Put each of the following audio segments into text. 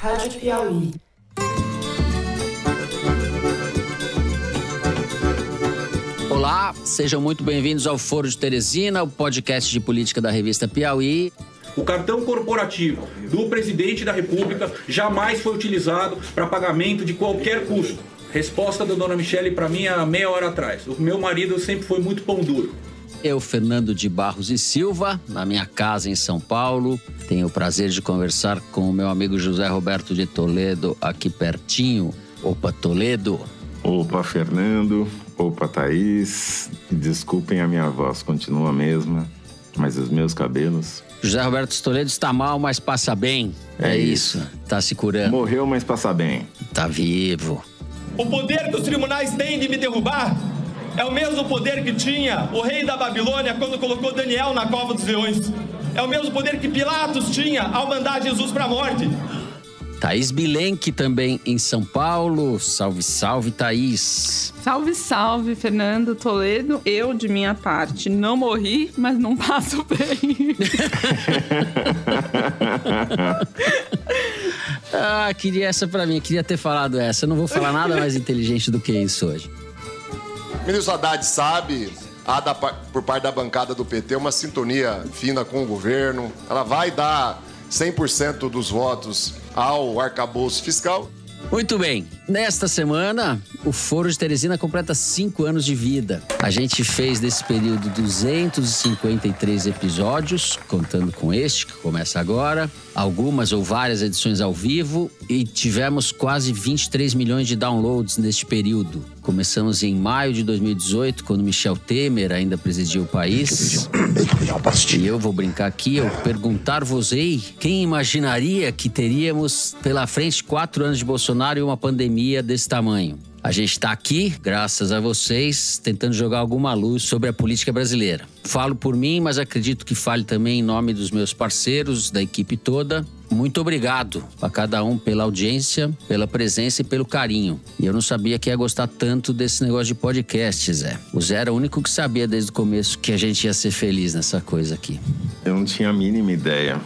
Rádio Piauí. Olá, sejam muito bem-vindos ao Foro de Teresina, o podcast de política da revista Piauí. O cartão corporativo do presidente da República jamais foi utilizado para pagamento de qualquer custo. Resposta da dona Michele para mim há meia hora atrás. O meu marido sempre foi muito pão duro. Eu, Fernando de Barros e Silva, na minha casa em São Paulo. Tenho o prazer de conversar com o meu amigo José Roberto de Toledo, aqui pertinho. Opa, Toledo! Opa, Fernando! Opa, Thaís! Desculpem a minha voz, continua a mesma, mas os meus cabelos José Roberto de Toledo está mal, mas passa bem. É, é isso. isso. Tá se curando. Morreu, mas passa bem. Tá vivo. O poder que os tribunais têm de me derrubar é o mesmo poder que tinha o rei da Babilônia quando colocou Daniel na cova dos leões. É o mesmo poder que Pilatos tinha ao mandar Jesus para a morte. Thaís Bilenque também em São Paulo. Salve, salve, Thaís. Salve, salve, Fernando Toledo. Eu, de minha parte, não morri, mas não passo bem. ah, queria essa para mim. Queria ter falado essa. Eu não vou falar nada mais inteligente do que isso hoje. O ministro Haddad sabe, há da, por parte da bancada do PT, uma sintonia fina com o governo. Ela vai dar 100% dos votos ao arcabouço fiscal. Muito bem, nesta semana o Foro de Teresina completa cinco anos de vida. A gente fez nesse período 253 episódios, contando com este, que começa agora, algumas ou várias edições ao vivo, e tivemos quase 23 milhões de downloads neste período. Começamos em maio de 2018, quando Michel Temer ainda presidia o país. E eu vou brincar aqui, eu perguntar vos quem imaginaria que teríamos pela frente quatro anos de Bolsonaro e uma pandemia desse tamanho. A gente está aqui, graças a vocês, tentando jogar alguma luz sobre a política brasileira. Falo por mim, mas acredito que fale também em nome dos meus parceiros, da equipe toda. Muito obrigado a cada um pela audiência, pela presença e pelo carinho. E eu não sabia que ia gostar tanto desse negócio de podcast, Zé. O Zé era o único que sabia desde o começo que a gente ia ser feliz nessa coisa aqui. Eu não tinha a mínima ideia.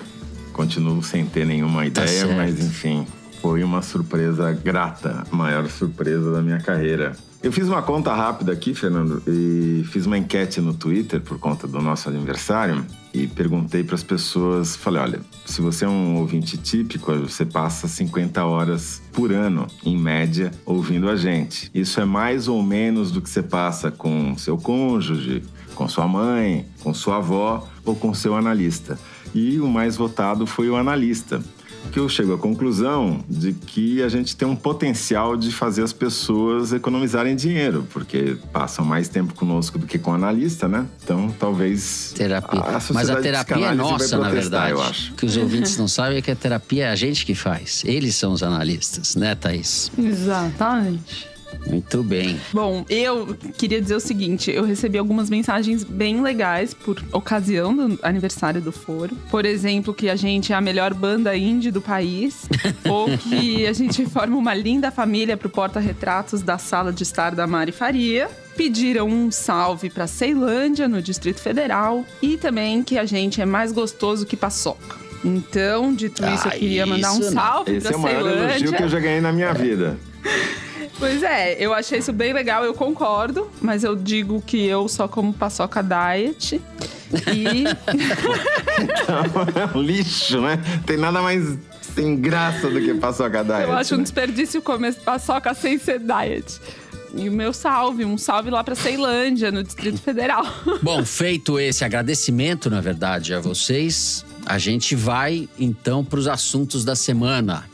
Continuo sem ter nenhuma tá ideia, tá mas enfim, foi uma surpresa grata, a maior surpresa da minha carreira. Eu fiz uma conta rápida aqui, Fernando, e fiz uma enquete no Twitter por conta do nosso aniversário e perguntei para as pessoas, falei, olha, se você é um ouvinte típico, você passa 50 horas por ano, em média, ouvindo a gente. Isso é mais ou menos do que você passa com seu cônjuge, com sua mãe, com sua avó ou com seu analista. E o mais votado foi o analista, que eu chego à conclusão de que a gente tem um potencial de fazer as pessoas economizarem dinheiro, porque passam mais tempo conosco do que com o analista, né? Então, talvez. Terapia. A, a Mas a terapia é nossa, na verdade. Eu acho. O que os ouvintes não sabem é que a terapia é a gente que faz. Eles são os analistas, né, Thaís? Exatamente. Muito bem. Bom, eu queria dizer o seguinte: eu recebi algumas mensagens bem legais por ocasião do aniversário do Foro. Por exemplo, que a gente é a melhor banda indie do país, ou que a gente forma uma linda família pro porta-retratos da sala de estar da Mari Faria pediram um salve para Ceilândia, no Distrito Federal, e também que a gente é mais gostoso que paçoca. Então, dito isso, ah, eu queria ah, mandar um salve para Ceilândia. Esse é o maior elogio que eu já ganhei na minha vida. Pois é, eu achei isso bem legal, eu concordo, mas eu digo que eu só como paçoca diet. E. então, é um lixo, né? Tem nada mais sem graça do que paçoca diet. Eu acho um né? desperdício comer paçoca sem ser diet. E o meu salve, um salve lá para Ceilândia, no Distrito Federal. Bom, feito esse agradecimento, na verdade, a vocês, a gente vai então para os assuntos da semana.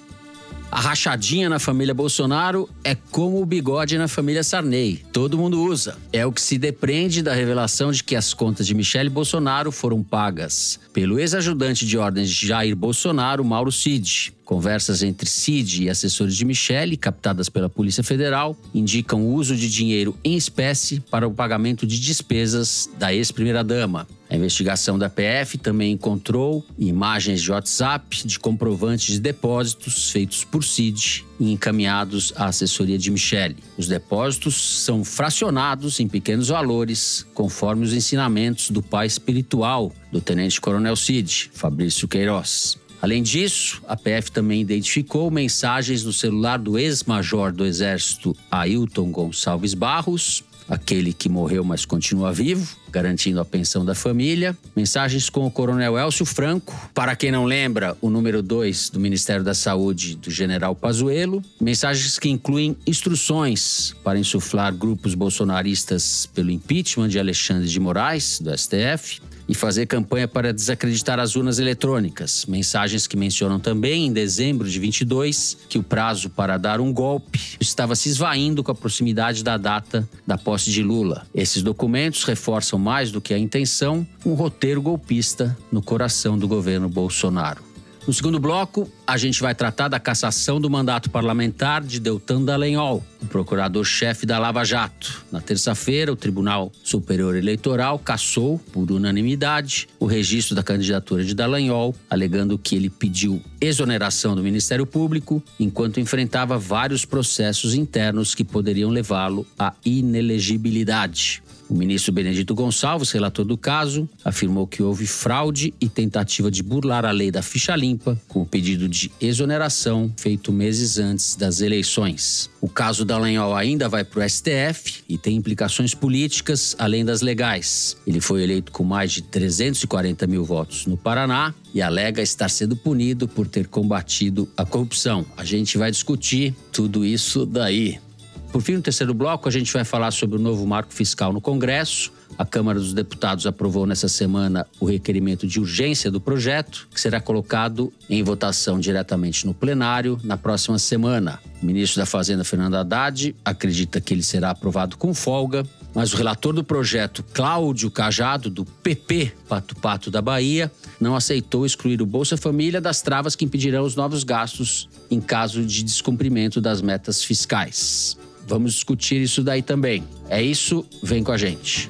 A rachadinha na família Bolsonaro é como o bigode na família Sarney. Todo mundo usa. É o que se depreende da revelação de que as contas de Michele Bolsonaro foram pagas pelo ex-ajudante de ordens de Jair Bolsonaro, Mauro Cid. Conversas entre Cid e assessores de Michele, captadas pela Polícia Federal, indicam o uso de dinheiro em espécie para o pagamento de despesas da ex-primeira-dama. A investigação da PF também encontrou imagens de WhatsApp de comprovantes de depósitos feitos por Cid e encaminhados à assessoria de Michele. Os depósitos são fracionados em pequenos valores, conforme os ensinamentos do pai espiritual do tenente-coronel Cid, Fabrício Queiroz. Além disso, a PF também identificou mensagens no celular do ex-major do Exército Ailton Gonçalves Barros aquele que morreu, mas continua vivo, garantindo a pensão da família. Mensagens com o Coronel Elcio Franco. Para quem não lembra, o número 2 do Ministério da Saúde do General Pazuello. Mensagens que incluem instruções para insuflar grupos bolsonaristas pelo impeachment de Alexandre de Moraes, do STF e fazer campanha para desacreditar as urnas eletrônicas. Mensagens que mencionam também, em dezembro de 22, que o prazo para dar um golpe estava se esvaindo com a proximidade da data da posse de Lula. Esses documentos reforçam mais do que a intenção um roteiro golpista no coração do governo Bolsonaro. No segundo bloco, a gente vai tratar da cassação do mandato parlamentar de Deltan Dallagnol, o procurador-chefe da Lava Jato. Na terça-feira, o Tribunal Superior Eleitoral cassou, por unanimidade, o registro da candidatura de Dallagnol, alegando que ele pediu exoneração do Ministério Público, enquanto enfrentava vários processos internos que poderiam levá-lo à inelegibilidade. O ministro Benedito Gonçalves, relator do caso, afirmou que houve fraude e tentativa de burlar a lei da ficha limpa com o pedido de exoneração feito meses antes das eleições. O caso da Dallagnol ainda vai para o STF e tem implicações políticas além das legais. Ele foi eleito com mais de 340 mil votos no Paraná e alega estar sendo punido por ter combatido a corrupção. A gente vai discutir tudo isso daí. Por fim, no terceiro bloco, a gente vai falar sobre o novo marco fiscal no Congresso. A Câmara dos Deputados aprovou nessa semana o requerimento de urgência do projeto, que será colocado em votação diretamente no plenário na próxima semana. O ministro da Fazenda, Fernando Haddad, acredita que ele será aprovado com folga, mas o relator do projeto, Cláudio Cajado, do PP Pato Pato da Bahia, não aceitou excluir o Bolsa Família das travas que impedirão os novos gastos em caso de descumprimento das metas fiscais. Vamos discutir isso daí também. É isso, vem com a gente.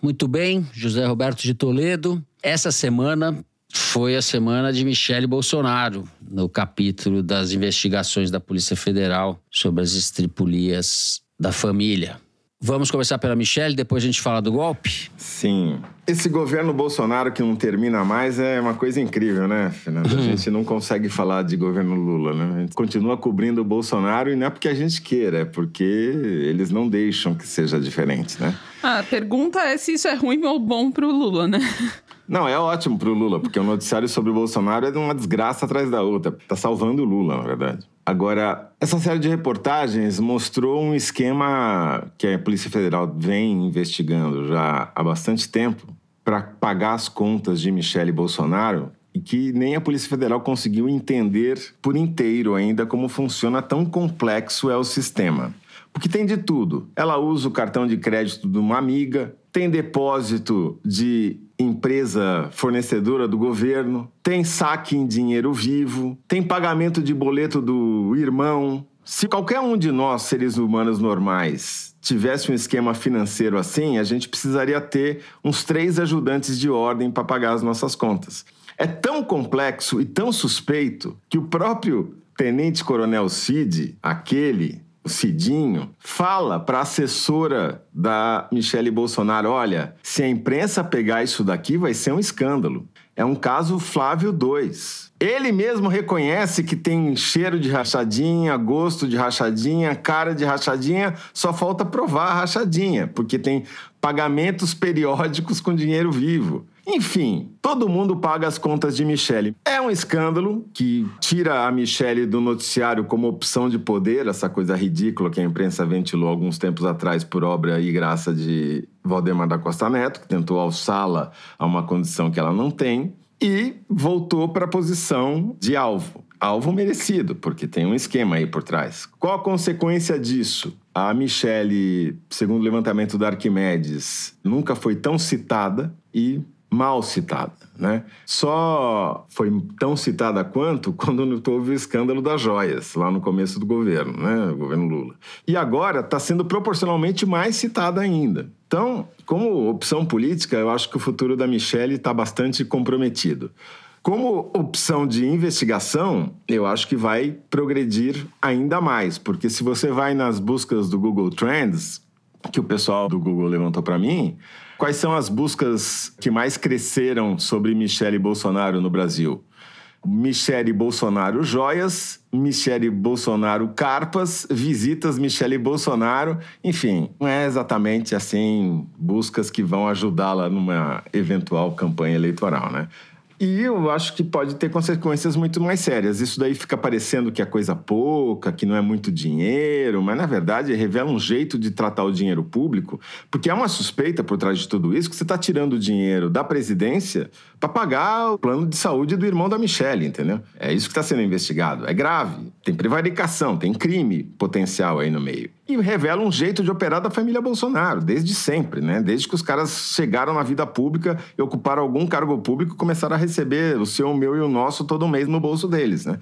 Muito bem, José Roberto de Toledo. Essa semana foi a semana de Michele Bolsonaro, no capítulo das investigações da Polícia Federal sobre as estripulias da família. Vamos começar pela Michelle, depois a gente fala do golpe? Sim. Esse governo Bolsonaro que não termina mais é uma coisa incrível, né, Fernando? A uhum. gente não consegue falar de governo Lula, né? A gente continua cobrindo o Bolsonaro e não é porque a gente queira, é porque eles não deixam que seja diferente, né? A pergunta é se isso é ruim ou bom pro Lula, né? Não, é ótimo pro Lula, porque o noticiário sobre o Bolsonaro é de uma desgraça atrás da outra. Tá salvando o Lula, na verdade. Agora, essa série de reportagens mostrou um esquema que a Polícia Federal vem investigando já há bastante tempo para pagar as contas de Michele Bolsonaro e que nem a Polícia Federal conseguiu entender por inteiro ainda como funciona tão complexo é o sistema. Porque tem de tudo. Ela usa o cartão de crédito de uma amiga, tem depósito de empresa fornecedora do governo, tem saque em dinheiro vivo, tem pagamento de boleto do irmão. Se qualquer um de nós, seres humanos normais, tivesse um esquema financeiro assim, a gente precisaria ter uns três ajudantes de ordem para pagar as nossas contas. É tão complexo e tão suspeito que o próprio Tenente Coronel Cid, aquele o Cidinho, fala para a assessora da Michele Bolsonaro: olha, se a imprensa pegar isso daqui, vai ser um escândalo. É um caso Flávio 2. Ele mesmo reconhece que tem cheiro de rachadinha, gosto de rachadinha, cara de rachadinha, só falta provar a rachadinha, porque tem pagamentos periódicos com dinheiro vivo. Enfim, todo mundo paga as contas de Michelle. É um escândalo que tira a Michelle do noticiário como opção de poder, essa coisa ridícula que a imprensa ventilou alguns tempos atrás por obra e graça de Valdemar da Costa Neto, que tentou alçá-la a uma condição que ela não tem, e voltou para a posição de alvo. Alvo merecido, porque tem um esquema aí por trás. Qual a consequência disso? A Michelle, segundo o levantamento da Arquimedes, nunca foi tão citada e mal citada. Né? Só foi tão citada quanto quando houve o escândalo das joias, lá no começo do governo, né? o governo Lula. E agora está sendo proporcionalmente mais citada ainda. Então, como opção política, eu acho que o futuro da Michelle está bastante comprometido. Como opção de investigação, eu acho que vai progredir ainda mais, porque se você vai nas buscas do Google Trends, que o pessoal do Google levantou para mim, Quais são as buscas que mais cresceram sobre Michele Bolsonaro no Brasil? Michele Bolsonaro joias, Michele Bolsonaro carpas, visitas Michele Bolsonaro, enfim, não é exatamente assim buscas que vão ajudá-la numa eventual campanha eleitoral, né? E eu acho que pode ter consequências muito mais sérias. Isso daí fica parecendo que é coisa pouca, que não é muito dinheiro, mas na verdade revela um jeito de tratar o dinheiro público, porque há uma suspeita por trás de tudo isso que você está tirando o dinheiro da presidência para pagar o plano de saúde do irmão da Michelle, entendeu? É isso que está sendo investigado. É grave, tem prevaricação, tem crime potencial aí no meio e revela um jeito de operar da família Bolsonaro, desde sempre, né? Desde que os caras chegaram na vida pública e ocuparam algum cargo público, começaram a receber o seu, o meu e o nosso todo mês no bolso deles, né?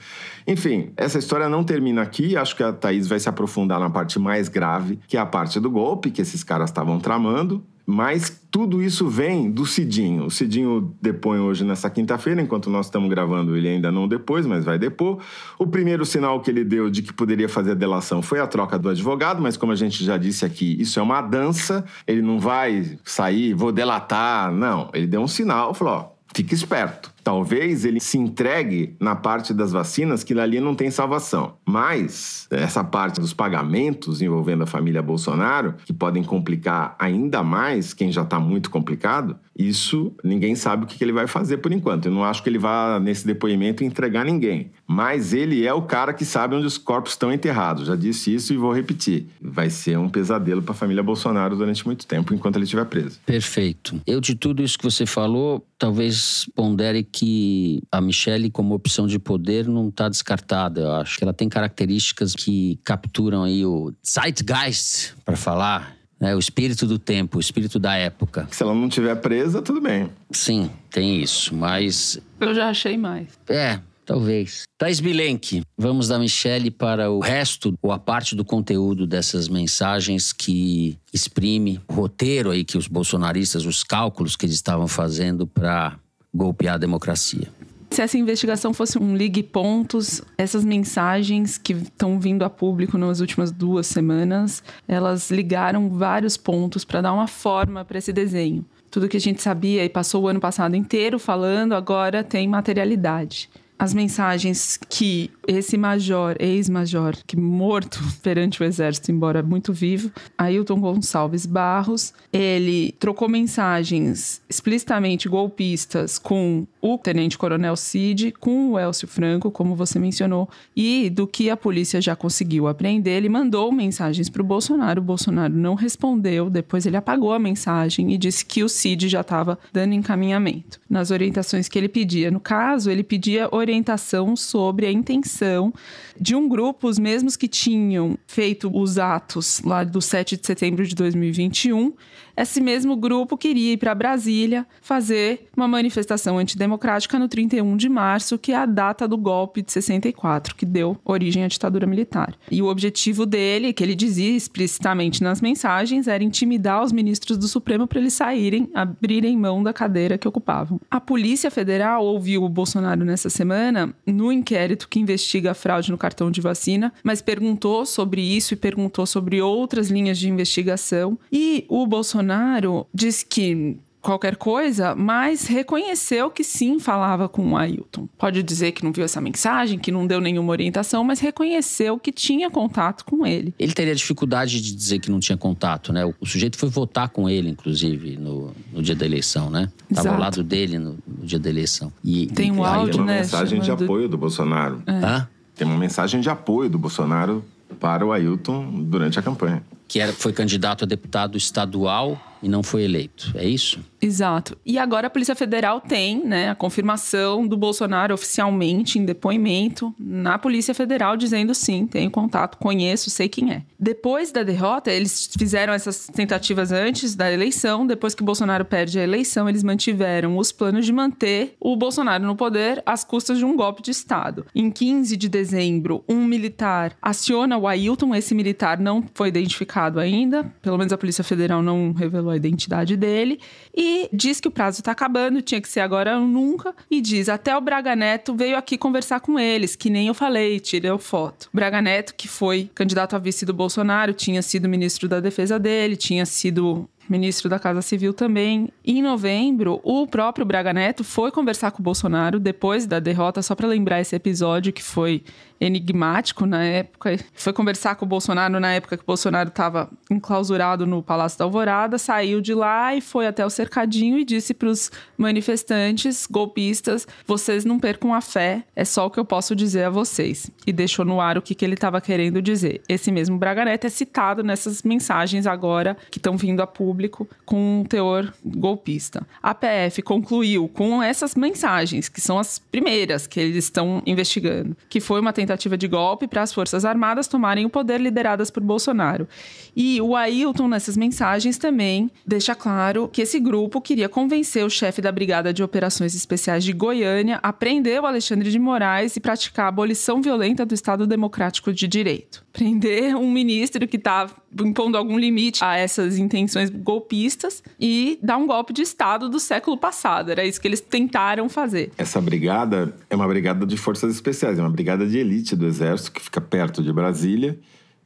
Enfim, essa história não termina aqui, acho que a Thaís vai se aprofundar na parte mais grave, que é a parte do golpe que esses caras estavam tramando, mas tudo isso vem do Cidinho. O Cidinho depõe hoje nessa quinta-feira, enquanto nós estamos gravando, ele ainda não depois, mas vai depor. O primeiro sinal que ele deu de que poderia fazer a delação foi a troca do advogado, mas como a gente já disse aqui, isso é uma dança, ele não vai sair, vou delatar, não. Ele deu um sinal, falou: ó, fica esperto talvez ele se entregue na parte das vacinas que ali não tem salvação. Mas essa parte dos pagamentos envolvendo a família Bolsonaro, que podem complicar ainda mais quem já está muito complicado, isso ninguém sabe o que ele vai fazer por enquanto. Eu não acho que ele vá nesse depoimento entregar ninguém. Mas ele é o cara que sabe onde os corpos estão enterrados. Já disse isso e vou repetir. Vai ser um pesadelo para a família Bolsonaro durante muito tempo enquanto ele estiver preso. Perfeito. Eu de tudo isso que você falou, talvez pondere que a Michelle como opção de poder não está descartada. Eu acho que ela tem características que capturam aí o zeitgeist para falar né? o espírito do tempo, o espírito da época. Se ela não estiver presa, tudo bem. Sim, tem isso, mas. Eu já achei mais. É, Talvez. Thais Bilenque, vamos da Michelle para o resto ou a parte do conteúdo dessas mensagens que exprime o roteiro aí que os bolsonaristas, os cálculos que eles estavam fazendo para golpear a democracia se essa investigação fosse um ligue pontos, essas mensagens que estão vindo a público nas últimas duas semanas, elas ligaram vários pontos para dar uma forma para esse desenho. Tudo que a gente sabia e passou o ano passado inteiro falando, agora tem materialidade. As mensagens que esse major, ex-major, que morto perante o exército, embora muito vivo, Ailton Gonçalves Barros, ele trocou mensagens explicitamente golpistas com o tenente-coronel Cid, com o Elcio Franco, como você mencionou, e do que a polícia já conseguiu apreender, ele mandou mensagens para o Bolsonaro, o Bolsonaro não respondeu, depois ele apagou a mensagem e disse que o Cid já estava dando encaminhamento. Nas orientações que ele pedia, no caso, ele pedia orientação sobre a intenção perseguição de um grupo, os mesmos que tinham feito os atos lá do 7 de setembro de 2021, esse mesmo grupo queria ir para Brasília fazer uma manifestação antidemocrática no 31 de março, que é a data do golpe de 64, que deu origem à ditadura militar. E o objetivo dele, que ele dizia explicitamente nas mensagens, era intimidar os ministros do Supremo para eles saírem, abrirem mão da cadeira que ocupavam. A Polícia Federal ouviu o Bolsonaro nessa semana no inquérito que investiga a fraude no cartão de vacina, mas perguntou sobre isso e perguntou sobre outras linhas de investigação. E o Bolsonaro Bolsonaro que qualquer coisa, mas reconheceu que sim falava com o Ailton. Pode dizer que não viu essa mensagem, que não deu nenhuma orientação, mas reconheceu que tinha contato com ele. Ele teria dificuldade de dizer que não tinha contato, né? O sujeito foi votar com ele, inclusive, no, no dia da eleição, né? Estava ao lado dele no, no, dia da eleição. E, Tem um áudio, uma né? mensagem chamando... de apoio do Bolsonaro. É. Tem uma mensagem de apoio do Bolsonaro para o Ailton durante a campanha que era, foi candidato a deputado estadual e não foi eleito. É isso? Exato. E agora a Polícia Federal tem né, a confirmação do Bolsonaro oficialmente em depoimento na Polícia Federal, dizendo sim, tenho contato, conheço, sei quem é. Depois da derrota, eles fizeram essas tentativas antes da eleição. Depois que Bolsonaro perde a eleição, eles mantiveram os planos de manter o Bolsonaro no poder às custas de um golpe de Estado. Em 15 de dezembro, um militar aciona o Ailton. Esse militar não foi identificado ainda, pelo menos a Polícia Federal não revelou a identidade dele e diz que o prazo está acabando, tinha que ser agora ou nunca. E diz: até o Braga Neto veio aqui conversar com eles, que nem eu falei, tirei foto. Braga Neto, que foi candidato a vice do Bolsonaro, tinha sido ministro da defesa dele, tinha sido ministro da Casa Civil também. Em novembro, o próprio Braga Neto foi conversar com o Bolsonaro depois da derrota, só para lembrar esse episódio que foi enigmático na época. Foi conversar com o Bolsonaro na época que o Bolsonaro estava enclausurado no Palácio da Alvorada, saiu de lá e foi até o cercadinho e disse para os manifestantes, golpistas, vocês não percam a fé, é só o que eu posso dizer a vocês. E deixou no ar o que, que ele estava querendo dizer. Esse mesmo Braga Neto é citado nessas mensagens agora que estão vindo a público com um teor golpista. A PF concluiu com essas mensagens, que são as primeiras que eles estão investigando, que foi uma tentativa tentativa de golpe para as Forças Armadas tomarem o poder lideradas por Bolsonaro. E o Ailton, nessas mensagens, também deixa claro que esse grupo queria convencer o chefe da Brigada de Operações Especiais de Goiânia a prender o Alexandre de Moraes e praticar a abolição violenta do Estado Democrático de Direito prender um ministro que está impondo algum limite a essas intenções golpistas e dar um golpe de Estado do século passado. Era isso que eles tentaram fazer. Essa brigada é uma brigada de forças especiais, é uma brigada de elite do Exército que fica perto de Brasília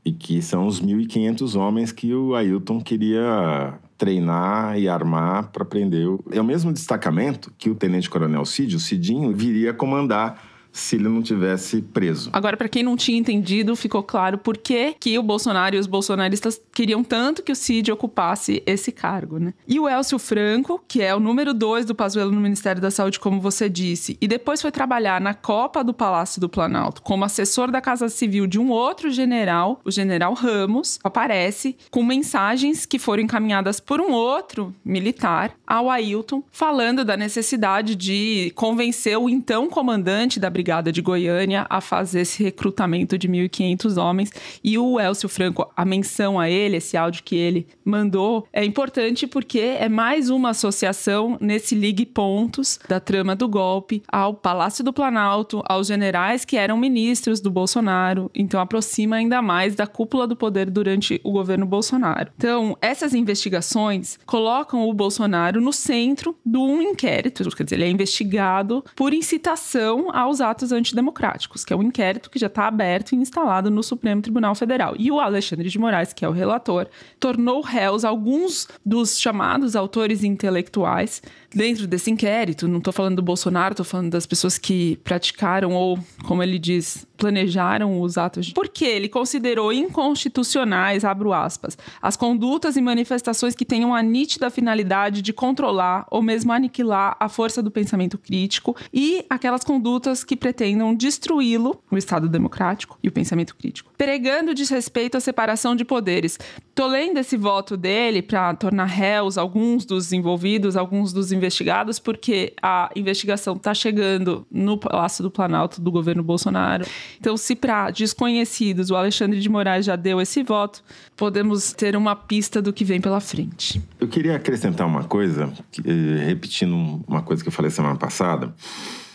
e que são os 1.500 homens que o Ailton queria treinar e armar para prender. É o mesmo destacamento que o tenente-coronel Cid, o Cidinho, viria comandar se ele não tivesse preso. Agora, para quem não tinha entendido, ficou claro por que, que o Bolsonaro e os bolsonaristas queriam tanto que o Cid ocupasse esse cargo, né? E o Elcio Franco, que é o número dois do Pazuello no Ministério da Saúde, como você disse, e depois foi trabalhar na Copa do Palácio do Planalto como assessor da Casa Civil de um outro general, o general Ramos, aparece com mensagens que foram encaminhadas por um outro militar ao Ailton, falando da necessidade de convencer o então comandante da Brigada Brigada de Goiânia a fazer esse recrutamento de 1.500 homens. E o Elcio Franco, a menção a ele, esse áudio que ele mandou, é importante porque é mais uma associação nesse ligue pontos da trama do golpe ao Palácio do Planalto, aos generais que eram ministros do Bolsonaro. Então aproxima ainda mais da cúpula do poder durante o governo Bolsonaro. Então, essas investigações colocam o Bolsonaro no centro de um inquérito, quer dizer, ele é investigado por incitação a usar atos antidemocráticos, que é um inquérito que já está aberto e instalado no Supremo Tribunal Federal. E o Alexandre de Moraes, que é o relator, tornou réus alguns dos chamados autores intelectuais dentro desse inquérito. Não estou falando do Bolsonaro, estou falando das pessoas que praticaram ou, como ele diz, planejaram os atos. Porque ele considerou inconstitucionais, abro aspas, as condutas e manifestações que tenham a nítida finalidade de controlar ou mesmo aniquilar a força do pensamento crítico e aquelas condutas que pretendam destruí-lo, o Estado democrático e o pensamento crítico, pregando desrespeito à separação de poderes. Tô lendo esse voto dele para tornar réus alguns dos envolvidos, alguns dos investigados, porque a investigação está chegando no Palácio do Planalto do governo Bolsonaro. Então, se para desconhecidos o Alexandre de Moraes já deu esse voto, podemos ter uma pista do que vem pela frente. Eu queria acrescentar uma coisa, eh, repetindo uma coisa que eu falei semana passada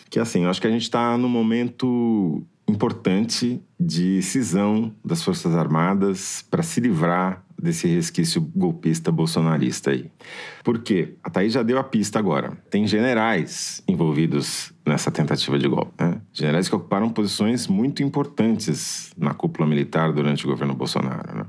que assim, eu acho que a gente está num momento importante de cisão das Forças Armadas para se livrar desse resquício golpista bolsonarista aí. Por quê? A Thaís já deu a pista agora. Tem generais envolvidos nessa tentativa de golpe. Né? Generais que ocuparam posições muito importantes na cúpula militar durante o governo Bolsonaro. Né?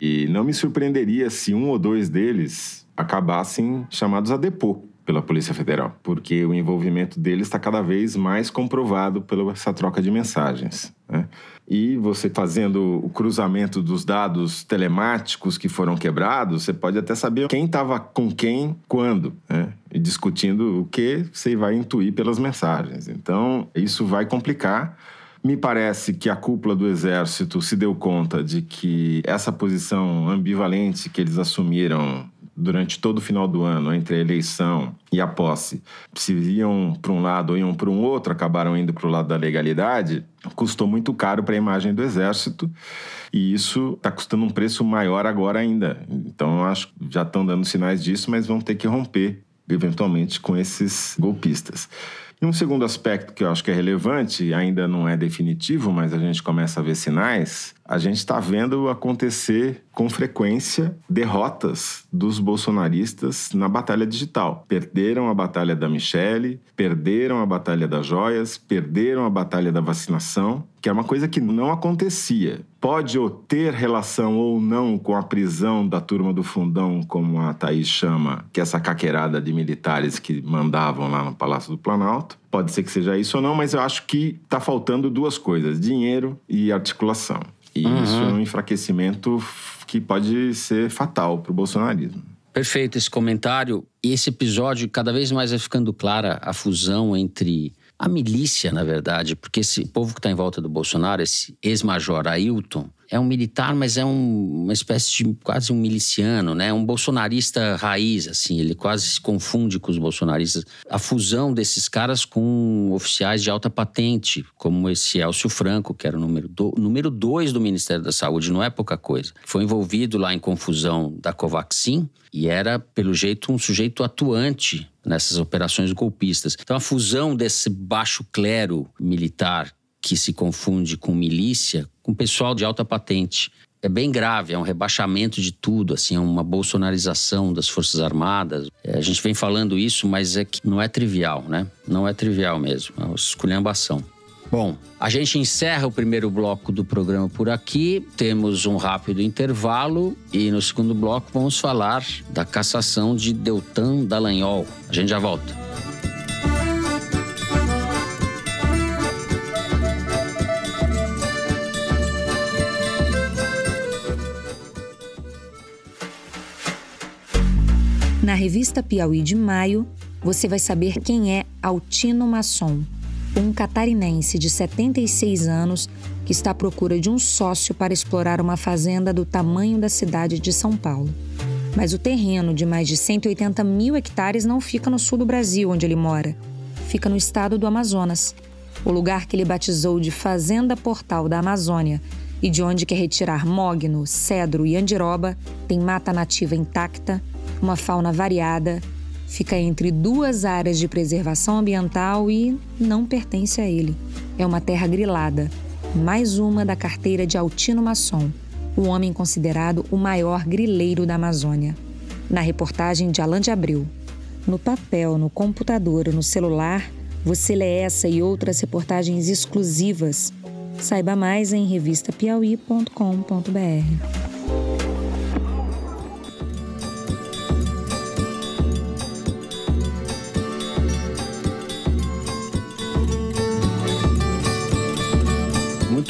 E não me surpreenderia se um ou dois deles acabassem chamados a depor pela Polícia Federal, porque o envolvimento dele está cada vez mais comprovado pela essa troca de mensagens. Né? E você fazendo o cruzamento dos dados telemáticos que foram quebrados, você pode até saber quem estava com quem, quando, né? e discutindo o que você vai intuir pelas mensagens. Então, isso vai complicar. Me parece que a cúpula do Exército se deu conta de que essa posição ambivalente que eles assumiram durante todo o final do ano, entre a eleição e a posse, se iam para um lado ou iam para um outro, acabaram indo para o lado da legalidade, custou muito caro para a imagem do Exército e isso está custando um preço maior agora ainda. Então, eu acho que já estão dando sinais disso, mas vão ter que romper, eventualmente, com esses golpistas. E um segundo aspecto que eu acho que é relevante, ainda não é definitivo, mas a gente começa a ver sinais, a gente está vendo acontecer com frequência derrotas dos bolsonaristas na batalha digital. Perderam a batalha da Michelle, perderam a batalha das joias, perderam a batalha da vacinação, que é uma coisa que não acontecia. Pode ou ter relação ou não com a prisão da turma do fundão, como a Thaís chama, que é essa caquerada de militares que mandavam lá no Palácio do Planalto. Pode ser que seja isso ou não, mas eu acho que está faltando duas coisas: dinheiro e articulação. E uhum. isso é um uhum. enfraquecimento que pode ser fatal para o bolsonarismo. Perfeito esse comentário. E esse episódio, cada vez mais vai ficando clara a fusão entre a milícia, na verdade, porque esse povo que está em volta do Bolsonaro, esse ex-major Ailton, é um militar, mas é um, uma espécie de quase um miliciano, né? Um bolsonarista raiz, assim. Ele quase se confunde com os bolsonaristas. A fusão desses caras com oficiais de alta patente, como esse Elcio Franco, que era o número, do, número dois do Ministério da Saúde, não é pouca coisa. Foi envolvido lá em confusão da Covaxin e era, pelo jeito, um sujeito atuante nessas operações golpistas. Então, a fusão desse baixo clero militar que se confunde com milícia, com pessoal de alta patente. É bem grave, é um rebaixamento de tudo, assim, é uma bolsonarização das Forças Armadas. É, a gente vem falando isso, mas é que não é trivial, né? Não é trivial mesmo, é uma esculhambação. Bom, a gente encerra o primeiro bloco do programa por aqui. Temos um rápido intervalo e no segundo bloco vamos falar da cassação de Deltan Dallagnol. A gente já volta. Na revista Piauí de maio, você vai saber quem é Altino Masson, um catarinense de 76 anos que está à procura de um sócio para explorar uma fazenda do tamanho da cidade de São Paulo. Mas o terreno de mais de 180 mil hectares não fica no sul do Brasil, onde ele mora. Fica no estado do Amazonas, o lugar que ele batizou de Fazenda Portal da Amazônia e de onde quer retirar mogno, cedro e andiroba, tem mata nativa intacta, uma fauna variada, fica entre duas áreas de preservação ambiental e não pertence a ele. É uma terra grilada, mais uma da carteira de Altino Masson, o homem considerado o maior grileiro da Amazônia. Na reportagem de Alain de Abreu, No papel, no computador no celular, você lê essa e outras reportagens exclusivas. Saiba mais em revistapiauí.com.br.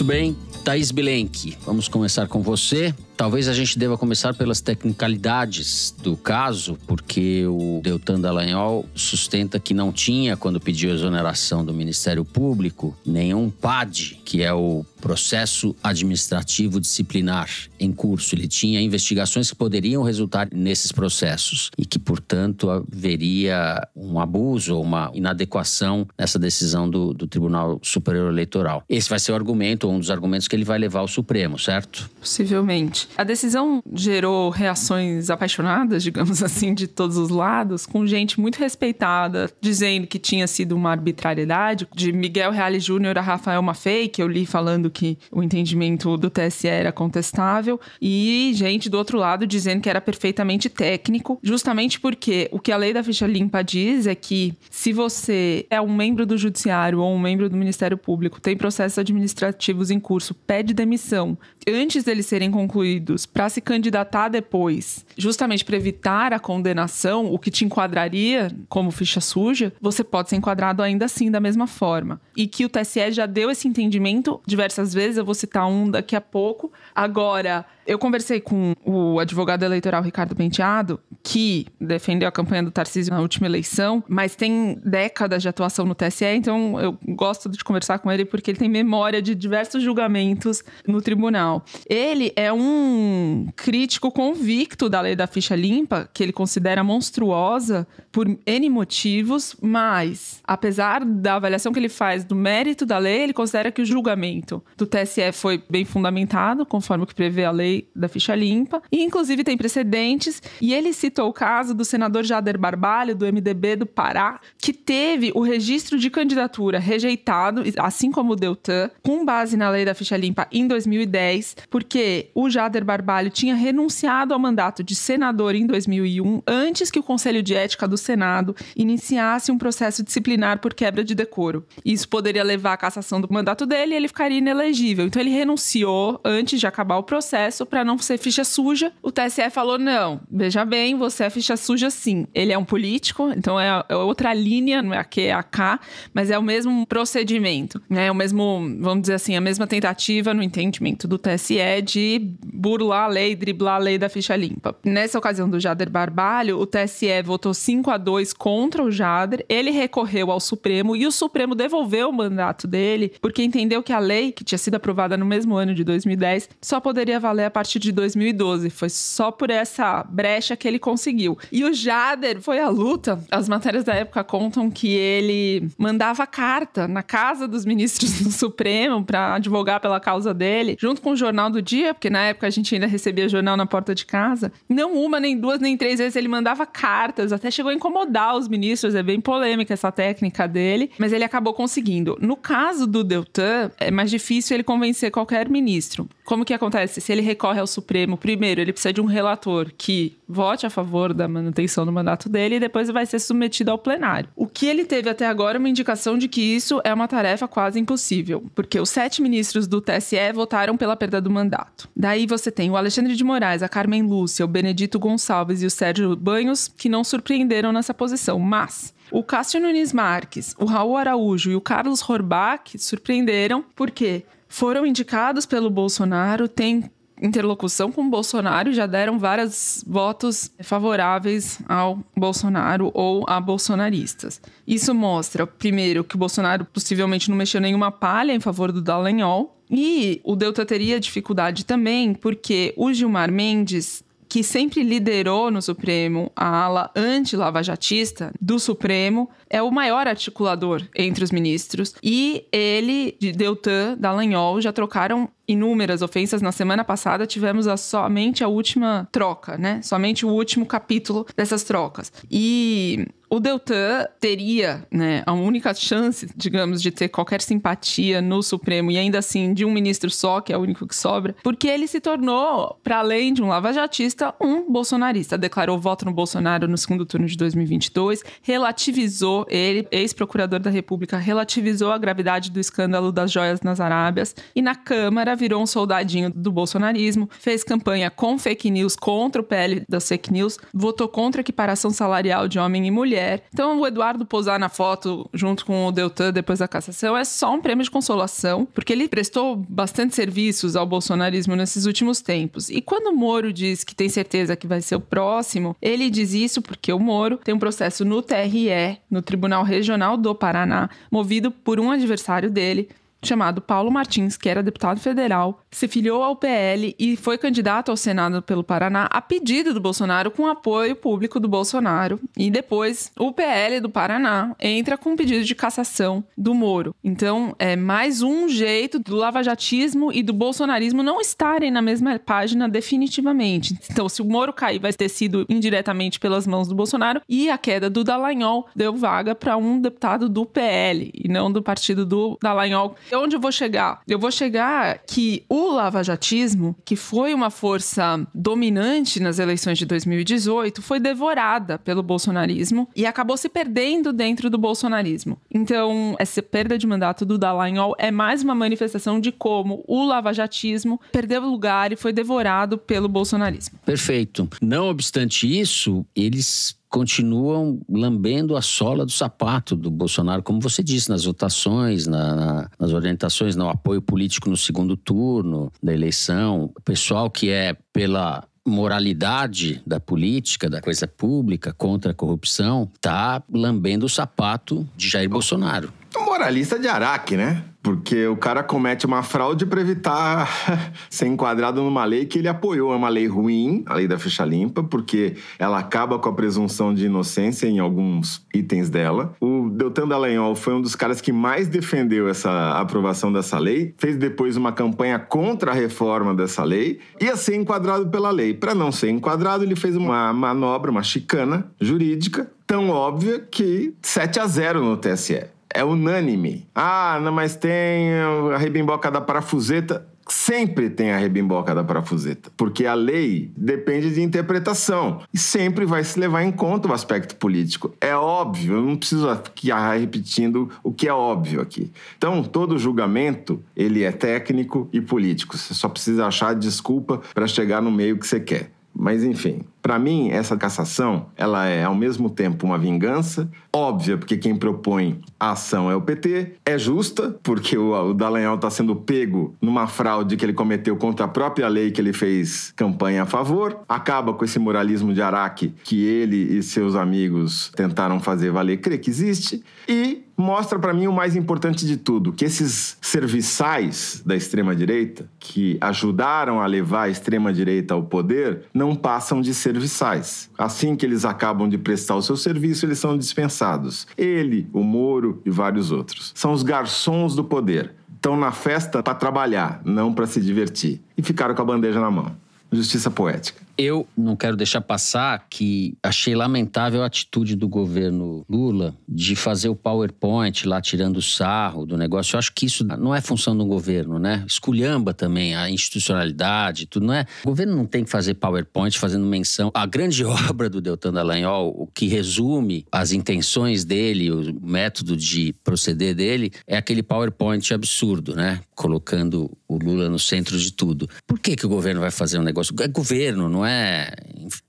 Muito bem. Thaís Bilenque, vamos começar com você. Talvez a gente deva começar pelas tecnicalidades do caso, porque o Deltan Dallagnol sustenta que não tinha, quando pediu a exoneração do Ministério Público, nenhum PAD, que é o processo administrativo disciplinar em curso. Ele tinha investigações que poderiam resultar nesses processos e que, portanto, haveria um abuso ou uma inadequação nessa decisão do, do Tribunal Superior Eleitoral. Esse vai ser o argumento, ou um dos argumentos que que ele vai levar ao Supremo, certo? Possivelmente. A decisão gerou reações apaixonadas, digamos assim, de todos os lados, com gente muito respeitada dizendo que tinha sido uma arbitrariedade, de Miguel Reale Júnior a Rafael Maffei, que eu li falando que o entendimento do TSE era contestável, e gente do outro lado dizendo que era perfeitamente técnico, justamente porque o que a lei da ficha limpa diz é que se você é um membro do judiciário ou um membro do Ministério Público, tem processos administrativos em curso pede demissão antes deles serem concluídos para se candidatar depois, justamente para evitar a condenação, o que te enquadraria como ficha suja, você pode ser enquadrado ainda assim da mesma forma. E que o TSE já deu esse entendimento diversas vezes, eu vou citar um daqui a pouco. Agora, eu conversei com o advogado eleitoral Ricardo Penteado, que defendeu a campanha do Tarcísio na última eleição, mas tem décadas de atuação no TSE, então eu gosto de conversar com ele porque ele tem memória de diversos julgamentos no tribunal. Ele é um crítico convicto da lei da ficha limpa, que ele considera monstruosa por N motivos, mas apesar da avaliação que ele faz do mérito da lei, ele considera que o julgamento do TSE foi bem fundamentado, conforme o que prevê a lei da ficha limpa, e inclusive tem precedentes, e ele citou o caso do senador Jader Barbalho, do MDB do Pará, que teve o registro de candidatura rejeitado, assim como o Deltan, com base na lei da ficha limpa em 2010, porque o Jader Barbalho tinha renunciado ao mandato de senador em 2001, antes que o Conselho de Ética do Senado iniciasse um processo disciplinar por quebra de decoro. Isso poderia levar à cassação do mandato dele e ele ficaria inelegível. Então ele renunciou antes de acabar o processo processo para não ser ficha suja. O TSE falou: não, veja bem, você é ficha suja sim. Ele é um político, então é, é, outra linha, não é a Q, é a K, mas é o mesmo procedimento, né? O mesmo, vamos dizer assim, a mesma tentativa no entendimento do TSE de burlar a lei, driblar a lei da ficha limpa. Nessa ocasião do Jader Barbalho, o TSE votou 5 a 2 contra o Jader, ele recorreu ao Supremo e o Supremo devolveu o mandato dele porque entendeu que a lei que tinha sido aprovada no mesmo ano de 2010 só poderia valer a partir de 2012. Foi só por essa brecha que ele conseguiu. E o Jader foi à luta. As matérias da época contam que ele mandava carta na casa dos ministros do Supremo para advogar pela causa dele, junto com o Jornal do Dia, porque na época a gente ainda recebia jornal na porta de casa. Não uma, nem duas, nem três vezes ele mandava cartas, até chegou a incomodar os ministros. É bem polêmica essa técnica dele, mas ele acabou conseguindo. No caso do Deltan, é mais difícil ele convencer qualquer ministro. Como que acontece? Se ele recorre ao Supremo, primeiro, ele precisa de um relator que vote a favor da manutenção do mandato dele e depois vai ser submetido ao plenário. O que ele teve até agora é uma indicação de que isso é uma tarefa quase impossível, porque os sete ministros do TSE votaram pela perda do mandato. Daí você tem o Alexandre de Moraes, a Carmen Lúcia, o Benedito Gonçalves e o Sérgio Banhos, que não surpreenderam nessa posição, mas o Cássio Nunes Marques, o Raul Araújo e o Carlos Horbach surpreenderam porque foram indicados pelo Bolsonaro, têm interlocução com o Bolsonaro já deram vários votos favoráveis ao Bolsonaro ou a bolsonaristas. Isso mostra, primeiro, que o Bolsonaro possivelmente não mexeu nenhuma palha em favor do Dallagnol. E o Delta teria dificuldade também, porque o Gilmar Mendes que sempre liderou no Supremo a ala anti-lavajatista do Supremo, é o maior articulador entre os ministros. E ele, de Deltan, Dallagnol, já trocaram inúmeras ofensas. Na semana passada tivemos a, somente a última troca, né? Somente o último capítulo dessas trocas. E o Deltan teria né, a única chance, digamos, de ter qualquer simpatia no Supremo e ainda assim de um ministro só, que é o único que sobra, porque ele se tornou, para além de um lavajatista, um bolsonarista. Declarou voto no Bolsonaro no segundo turno de 2022, relativizou ele, ex-procurador da República, relativizou a gravidade do escândalo das joias nas Arábias e na Câmara virou um soldadinho do bolsonarismo, fez campanha com fake news, contra o PL das fake news, votou contra a equiparação salarial de homem e mulher. Então, o Eduardo posar na foto junto com o Deltan depois da cassação é só um prêmio de consolação, porque ele prestou bastante serviços ao bolsonarismo nesses últimos tempos. E quando o Moro diz que tem certeza que vai ser o próximo, ele diz isso porque o Moro tem um processo no TRE, no Tribunal Regional do Paraná, movido por um adversário dele, chamado Paulo Martins, que era deputado federal, se filiou ao PL e foi candidato ao Senado pelo Paraná a pedido do Bolsonaro com apoio público do Bolsonaro. E depois o PL do Paraná entra com um pedido de cassação do Moro. Então é mais um jeito do lavajatismo e do bolsonarismo não estarem na mesma página definitivamente. Então, se o Moro cair, vai ter sido indiretamente pelas mãos do Bolsonaro e a queda do Dallagnol deu vaga para um deputado do PL e não do partido do Dallagnol onde eu vou chegar? Eu vou chegar que o lavajatismo, que foi uma força dominante nas eleições de 2018, foi devorada pelo bolsonarismo e acabou se perdendo dentro do bolsonarismo. Então, essa perda de mandato do Dallagnol é mais uma manifestação de como o lavajatismo perdeu lugar e foi devorado pelo bolsonarismo. Perfeito. Não obstante isso, eles continuam lambendo a sola do sapato do Bolsonaro, como você disse, nas votações, na, na, nas orientações, no apoio político no segundo turno da eleição. O pessoal que é pela moralidade da política, da coisa pública, contra a corrupção, tá lambendo o sapato de Jair Bolsonaro. Moralista de Araque, né? Porque o cara comete uma fraude para evitar ser enquadrado numa lei que ele apoiou. É uma lei ruim, a lei da ficha limpa, porque ela acaba com a presunção de inocência em alguns itens dela. O Deltan Dallagnol foi um dos caras que mais defendeu essa aprovação dessa lei, fez depois uma campanha contra a reforma dessa lei, ia ser enquadrado pela lei. Para não ser enquadrado, ele fez uma manobra, uma chicana jurídica tão óbvia que 7 a 0 no TSE é unânime. Ah, não, mas tem a rebimboca da parafuseta. Sempre tem a rebimboca da parafuseta, porque a lei depende de interpretação e sempre vai se levar em conta o aspecto político. É óbvio, eu não preciso ficar repetindo o que é óbvio aqui. Então, todo julgamento, ele é técnico e político. Você só precisa achar desculpa para chegar no meio que você quer. Mas enfim, para mim, essa cassação, ela é ao mesmo tempo uma vingança, óbvia, porque quem propõe a ação é o PT, é justa, porque o, o Dallagnol está sendo pego numa fraude que ele cometeu contra a própria lei que ele fez campanha a favor, acaba com esse moralismo de Araque que ele e seus amigos tentaram fazer valer crer que existe, e mostra para mim o mais importante de tudo, que esses serviçais da extrema direita que ajudaram a levar a extrema direita ao poder não passam de ser serviçais. Assim que eles acabam de prestar o seu serviço, eles são dispensados. Ele, o Moro e vários outros. São os garçons do poder. Estão na festa para trabalhar, não para se divertir. E ficaram com a bandeja na mão. Justiça poética. Eu não quero deixar passar que achei lamentável a atitude do governo Lula de fazer o PowerPoint lá tirando sarro do negócio. Eu acho que isso não é função do governo, né? Esculhamba também a institucionalidade, tudo, não é? O governo não tem que fazer PowerPoint fazendo menção A grande obra do Deltan Dallagnol, o que resume as intenções dele, o método de proceder dele, é aquele PowerPoint absurdo, né? Colocando o Lula no centro de tudo. Por que, que o governo vai fazer um negócio? É governo, não é não é.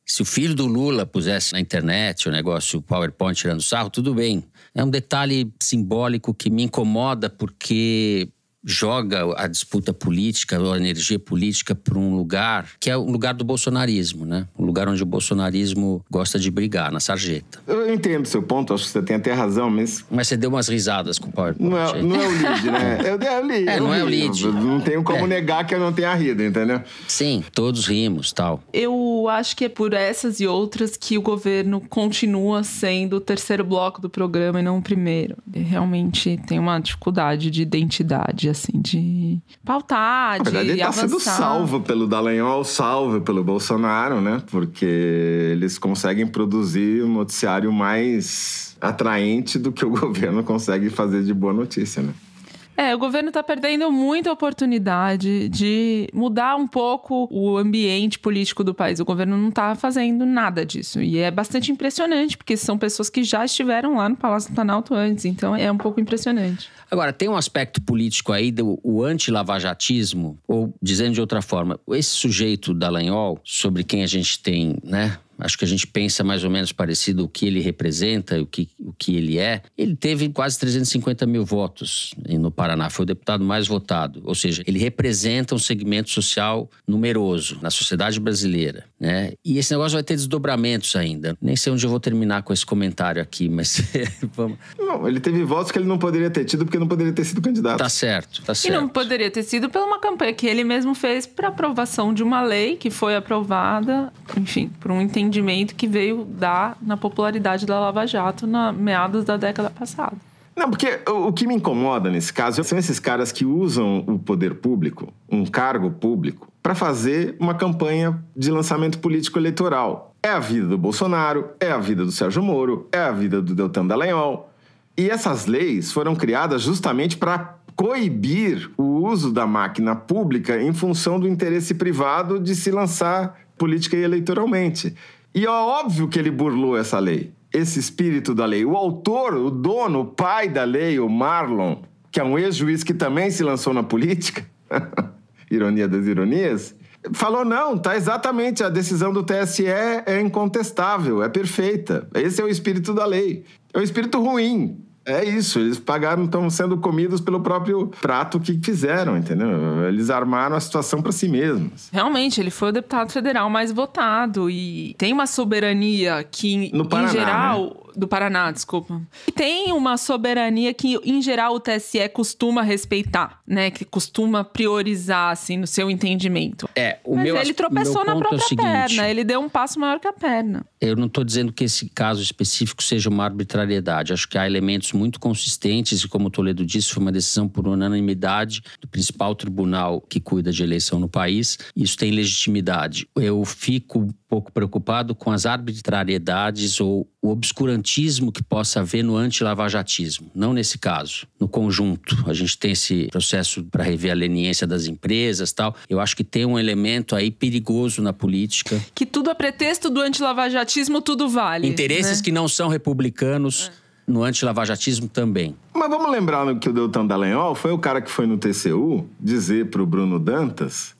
Se o filho do Lula pusesse na internet o negócio, o PowerPoint tirando sarro, tudo bem. É um detalhe simbólico que me incomoda porque joga a disputa política, a energia política para um lugar que é o um lugar do bolsonarismo, né? Um lugar onde o bolsonarismo gosta de brigar, na sarjeta. Eu entendo seu ponto, acho que você tem até razão, mas... Mas você deu umas risadas com o PowerPoint. Não é, não é o lead, né? Eu, é, não é o lead. Não, não tenho como é. negar que eu não tenha rido, entendeu? Sim, todos rimos, tal. Eu acho que é por essas e outras que o governo continua sendo o terceiro bloco do programa e não o primeiro. Ele realmente tem uma dificuldade de identidade, assim, de pautar, Na verdade, de ele tá sendo salvo pelo Dallagnol, salvo pelo Bolsonaro, né? Porque eles conseguem produzir um noticiário mais atraente do que o governo consegue fazer de boa notícia, né? É, o governo está perdendo muita oportunidade de mudar um pouco o ambiente político do país. O governo não está fazendo nada disso. E é bastante impressionante, porque são pessoas que já estiveram lá no Palácio do Planalto antes. Então é um pouco impressionante. Agora, tem um aspecto político aí do o lavajatismo ou dizendo de outra forma, esse sujeito da Lanhol sobre quem a gente tem, né, acho que a gente pensa mais ou menos parecido o que ele representa, o que, o que ele é. Ele teve quase 350 mil votos no Paraná, foi o deputado mais votado. Ou seja, ele representa um segmento social numeroso na sociedade brasileira. Né? E esse negócio vai ter desdobramentos ainda. Nem sei onde eu vou terminar com esse comentário aqui, mas vamos. Não, ele teve votos que ele não poderia ter tido porque não poderia ter sido candidato. Tá certo, tá certo. E não poderia ter sido pela uma campanha que ele mesmo fez para aprovação de uma lei que foi aprovada, enfim, por um entendimento entendimento que veio dar na popularidade da Lava Jato na meados da década passada. Não, porque o que me incomoda nesse caso são esses caras que usam o poder público, um cargo público, para fazer uma campanha de lançamento político eleitoral. É a vida do Bolsonaro, é a vida do Sérgio Moro, é a vida do Deltan Dallagnol. E essas leis foram criadas justamente para coibir o uso da máquina pública em função do interesse privado de se lançar política e eleitoralmente. E é óbvio que ele burlou essa lei, esse espírito da lei. O autor, o dono, o pai da lei, o Marlon, que é um ex-juiz que também se lançou na política, ironia das ironias, falou: não, tá exatamente, a decisão do TSE é incontestável, é perfeita. Esse é o espírito da lei. É um espírito ruim, é isso, eles pagaram, estão sendo comidos pelo próprio prato que fizeram, entendeu? Eles armaram a situação para si mesmos. Realmente, ele foi o deputado federal mais votado e tem uma soberania que, no Paraná, em geral, né? do Paraná, desculpa. E tem uma soberania que, em geral, o TSE costuma respeitar, né? Que costuma priorizar, assim, no seu entendimento. É, o Mas meu ele tropeçou na é própria é seguinte, perna, ele deu um passo maior que a perna. Eu não estou dizendo que esse caso específico seja uma arbitrariedade. Acho que há elementos muito consistentes, e como o Toledo disse, foi uma decisão por unanimidade do principal tribunal que cuida de eleição no país. Isso tem legitimidade. Eu fico pouco preocupado com as arbitrariedades ou o obscurantismo que possa haver no antilavajatismo. Não nesse caso, no conjunto. A gente tem esse processo para rever a leniência das empresas tal. Eu acho que tem um elemento aí perigoso na política. Que tudo a é pretexto do antilavajatismo, tudo vale. Interesses né? que não são republicanos. É no antilavajatismo também. Mas vamos lembrar que o Deltan Dallagnol foi o cara que foi no TCU dizer para o Bruno Dantas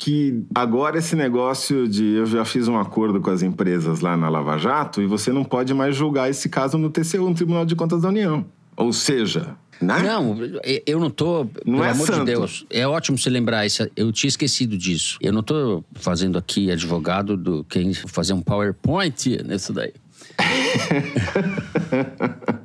que agora esse negócio de eu já fiz um acordo com as empresas lá na Lava Jato e você não pode mais julgar esse caso no TCU, no Tribunal de Contas da União. Ou seja, né? Não, eu não tô. Não pelo é amor santo. de Deus. É ótimo você lembrar isso. Eu tinha esquecido disso. Eu não tô fazendo aqui advogado do quem fazer um PowerPoint nisso daí.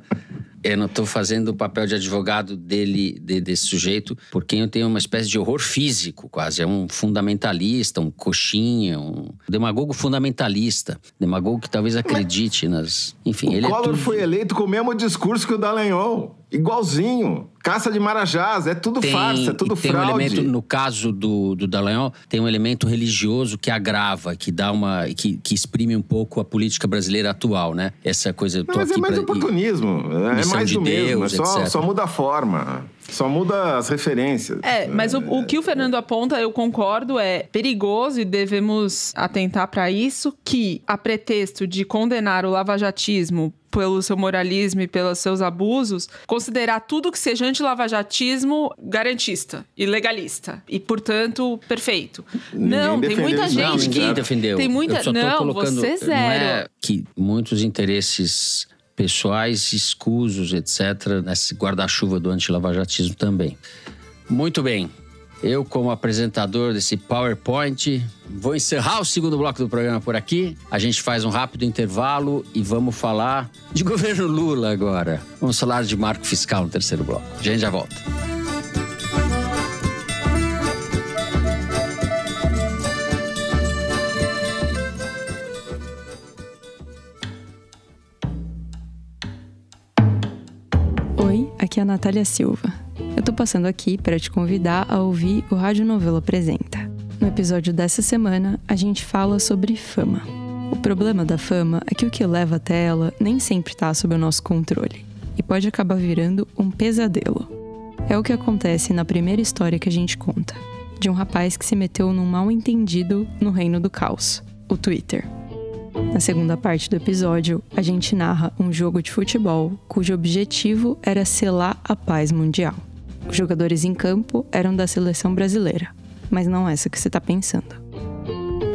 eu é, não estou fazendo o papel de advogado dele, de, desse sujeito, por quem eu tenho uma espécie de horror físico, quase. É um fundamentalista, um coxinha, um demagogo fundamentalista. Demagogo que talvez acredite nas. Enfim, o ele. É Collor é tudo... foi eleito com o mesmo discurso que o Dallagnol. Igualzinho. Caça de Marajás, é tudo tem, farsa, é tudo tem fraude. Um elemento, no caso do, do Dallagnol, tem um elemento religioso que agrava, que dá uma. que, que exprime um pouco a política brasileira atual, né? Essa coisa. mas é mais pra, oportunismo. É mais do mesmo. É só, só muda a forma. Só muda as referências. É, mas o, o, que o Fernando aponta, eu concordo, é perigoso e devemos atentar para isso que, a pretexto de condenar o lavajatismo pelo seu moralismo e pelos seus abusos, considerar tudo que seja anti-lavajatismo garantista e legalista e, portanto, perfeito. Ninguém não, tem muita gente não, que defendeu. Tem muita, eu só tô não, colocando, você zero. É não é que muitos interesses pessoais, escusos, etc., nesse guarda-chuva do antilavajatismo também. Muito bem. Eu, como apresentador desse PowerPoint, vou encerrar o segundo bloco do programa por aqui. A gente faz um rápido intervalo e vamos falar de governo Lula agora. Vamos falar de marco fiscal no terceiro bloco. A gente já volta. aqui é a Natália Silva. Eu tô passando aqui para te convidar a ouvir o Rádio Novelo Apresenta. No episódio dessa semana, a gente fala sobre fama. O problema da fama é que o que leva até ela nem sempre está sob o nosso controle e pode acabar virando um pesadelo. É o que acontece na primeira história que a gente conta, de um rapaz que se meteu num mal entendido no reino do caos, o Twitter. Na segunda parte do episódio, a gente narra um jogo de futebol cujo objetivo era selar a paz mundial. Os jogadores em campo eram da seleção brasileira, mas não essa que você está pensando.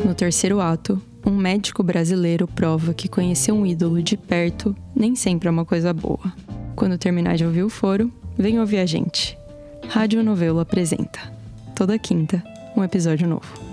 No terceiro ato, um médico brasileiro prova que conhecer um ídolo de perto nem sempre é uma coisa boa. Quando terminar de ouvir o foro, vem ouvir a gente. Rádio Novelo apresenta, toda quinta, um episódio novo.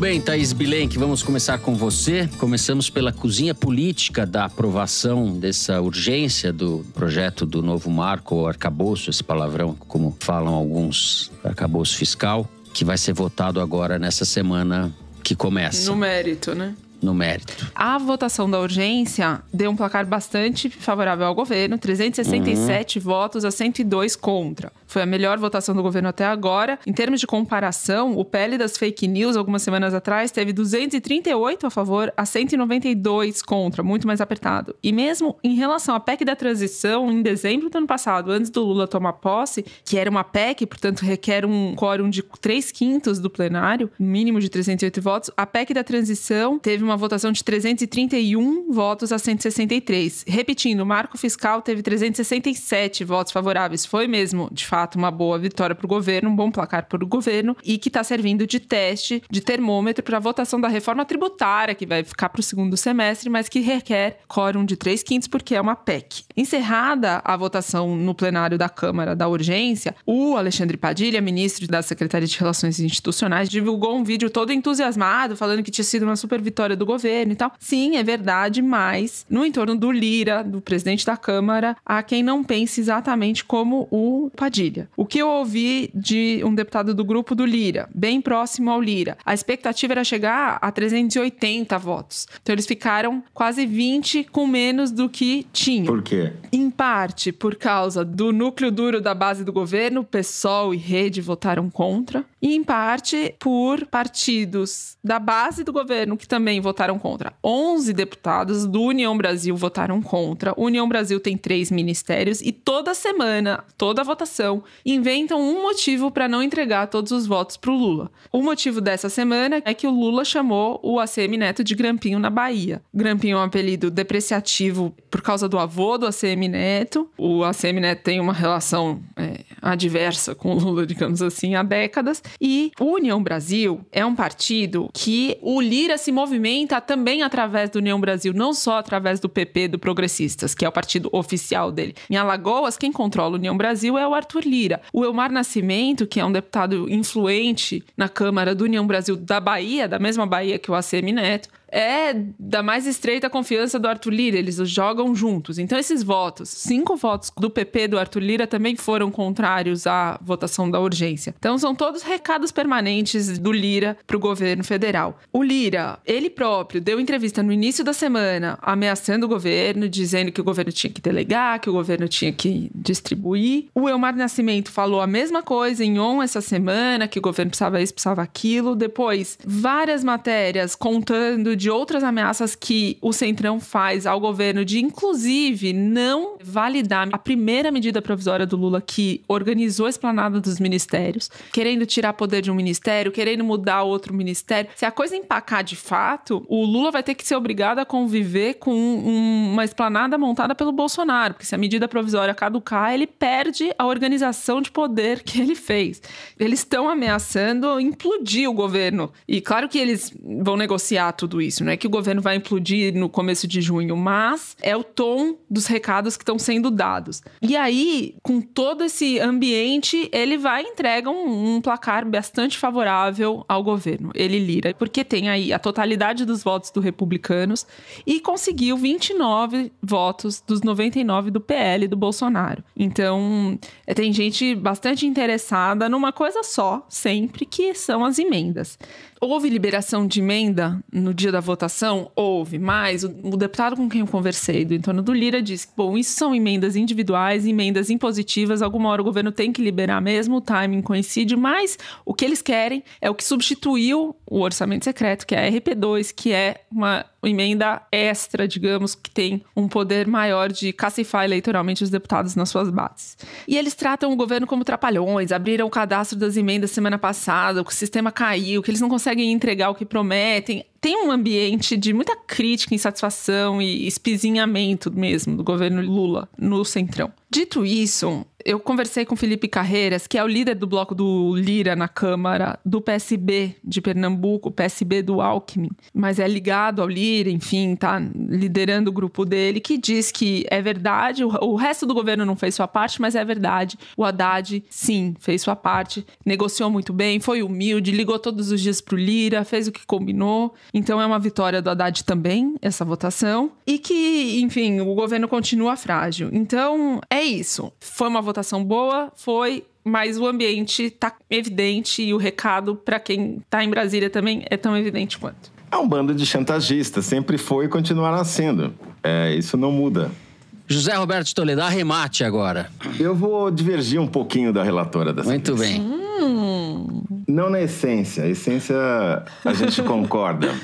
bem, Thaís Bilenque, vamos começar com você. Começamos pela cozinha política da aprovação dessa urgência do projeto do novo marco, ou arcabouço, esse palavrão, como falam alguns, arcabouço fiscal, que vai ser votado agora nessa semana que começa. No mérito, né? no mérito. A votação da urgência deu um placar bastante favorável ao governo, 367 uhum. votos a 102 contra. Foi a melhor votação do governo até agora. Em termos de comparação, o PL das fake news, algumas semanas atrás, teve 238 a favor a 192 contra, muito mais apertado. E mesmo em relação à PEC da transição, em dezembro do ano passado, antes do Lula tomar posse, que era uma PEC, portanto requer um quórum de 3 quintos do plenário, mínimo de 308 votos, a PEC da transição teve uma votação de 331 votos a 163. Repetindo, o marco fiscal teve 367 votos favoráveis. Foi mesmo, de fato fato uma boa vitória para o governo, um bom placar para o governo, e que está servindo de teste, de termômetro para a votação da reforma tributária, que vai ficar para o segundo semestre, mas que requer quórum de três quintos, porque é uma PEC. Encerrada a votação no plenário da Câmara da urgência, o Alexandre Padilha, ministro da Secretaria de Relações Institucionais, divulgou um vídeo todo entusiasmado, falando que tinha sido uma super vitória do governo e tal. Sim, é verdade, mas no entorno do Lira, do presidente da Câmara, há quem não pense exatamente como o Padilha. O que eu ouvi de um deputado do grupo do Lira, bem próximo ao Lira, a expectativa era chegar a 380 votos. Então eles ficaram quase 20 com menos do que tinham. Por quê? Em em parte por causa do núcleo duro da base do governo, PSOL e Rede votaram contra, e em parte por partidos da base do governo que também votaram contra. 11 deputados do União Brasil votaram contra. O União Brasil tem três ministérios e toda semana, toda votação, inventam um motivo para não entregar todos os votos para o Lula. O motivo dessa semana é que o Lula chamou o ACM Neto de Grampinho na Bahia. Grampinho é um apelido depreciativo por causa do avô do ACM Neto Neto. O ACM Neto né, tem uma relação é, adversa com o Lula, digamos assim, há décadas. E o União Brasil é um partido que o Lira se movimenta também através do União Brasil, não só através do PP, do Progressistas, que é o partido oficial dele. Em Alagoas, quem controla o União Brasil é o Arthur Lira. O Elmar Nascimento, que é um deputado influente na Câmara do União Brasil da Bahia, da mesma Bahia que o ACM Neto, é da mais estreita confiança do Arthur Lira, eles jogam juntos. Então, esses votos, cinco votos do PP do Arthur Lira também foram contrários à votação da urgência. Então, são todos recados permanentes do Lira para o governo federal. O Lira, ele próprio, deu entrevista no início da semana ameaçando o governo, dizendo que o governo tinha que delegar, que o governo tinha que distribuir. O Elmar Nascimento falou a mesma coisa em ON essa semana, que o governo precisava isso, precisava aquilo. Depois, várias matérias contando de outras ameaças que o Centrão faz ao governo, de inclusive não validar a primeira medida provisória do Lula que organizou a esplanada dos ministérios, querendo tirar poder de um ministério, querendo mudar outro ministério. Se a coisa empacar de fato, o Lula vai ter que ser obrigado a conviver com um, uma esplanada montada pelo Bolsonaro, porque se a medida provisória caducar, ele perde a organização de poder que ele fez. Eles estão ameaçando implodir o governo. E claro que eles vão negociar tudo isso. Não é que o governo vai implodir no começo de junho, mas é o tom dos recados que estão sendo dados. E aí, com todo esse ambiente, ele vai e entrega um, um placar bastante favorável ao governo. Ele lira, porque tem aí a totalidade dos votos do republicanos e conseguiu 29 votos dos 99 do PL do Bolsonaro. Então, é, tem gente bastante interessada numa coisa só, sempre, que são as emendas. Houve liberação de emenda no dia da votação? Houve, mas o, o deputado com quem eu conversei, do entorno do Lira, disse que, bom, isso são emendas individuais, emendas impositivas, alguma hora o governo tem que liberar mesmo, o timing coincide, mas o que eles querem é o que substituiu o orçamento secreto, que é a RP2, que é uma uma emenda extra, digamos, que tem um poder maior de cacifar eleitoralmente os deputados nas suas bases. E eles tratam o governo como trapalhões, abriram o cadastro das emendas semana passada, o sistema caiu, que eles não conseguem entregar o que prometem tem um ambiente de muita crítica, insatisfação e espizinhamento mesmo do governo Lula no Centrão. Dito isso, eu conversei com Felipe Carreiras, que é o líder do bloco do Lira na Câmara, do PSB de Pernambuco, PSB do Alckmin, mas é ligado ao Lira, enfim, tá liderando o grupo dele, que diz que é verdade, o resto do governo não fez sua parte, mas é verdade. O Haddad, sim, fez sua parte, negociou muito bem, foi humilde, ligou todos os dias pro Lira, fez o que combinou. Então é uma vitória do Haddad também, essa votação. E que, enfim, o governo continua frágil. Então é isso. Foi uma votação boa, foi mas o ambiente está evidente e o recado para quem está em Brasília também é tão evidente quanto. É um bando de chantagistas, sempre foi e continuará sendo. É, isso não muda. José Roberto Toledo, arremate agora. Eu vou divergir um pouquinho da relatora dessa Muito vez. bem. Hum. Não na essência. A essência a gente concorda.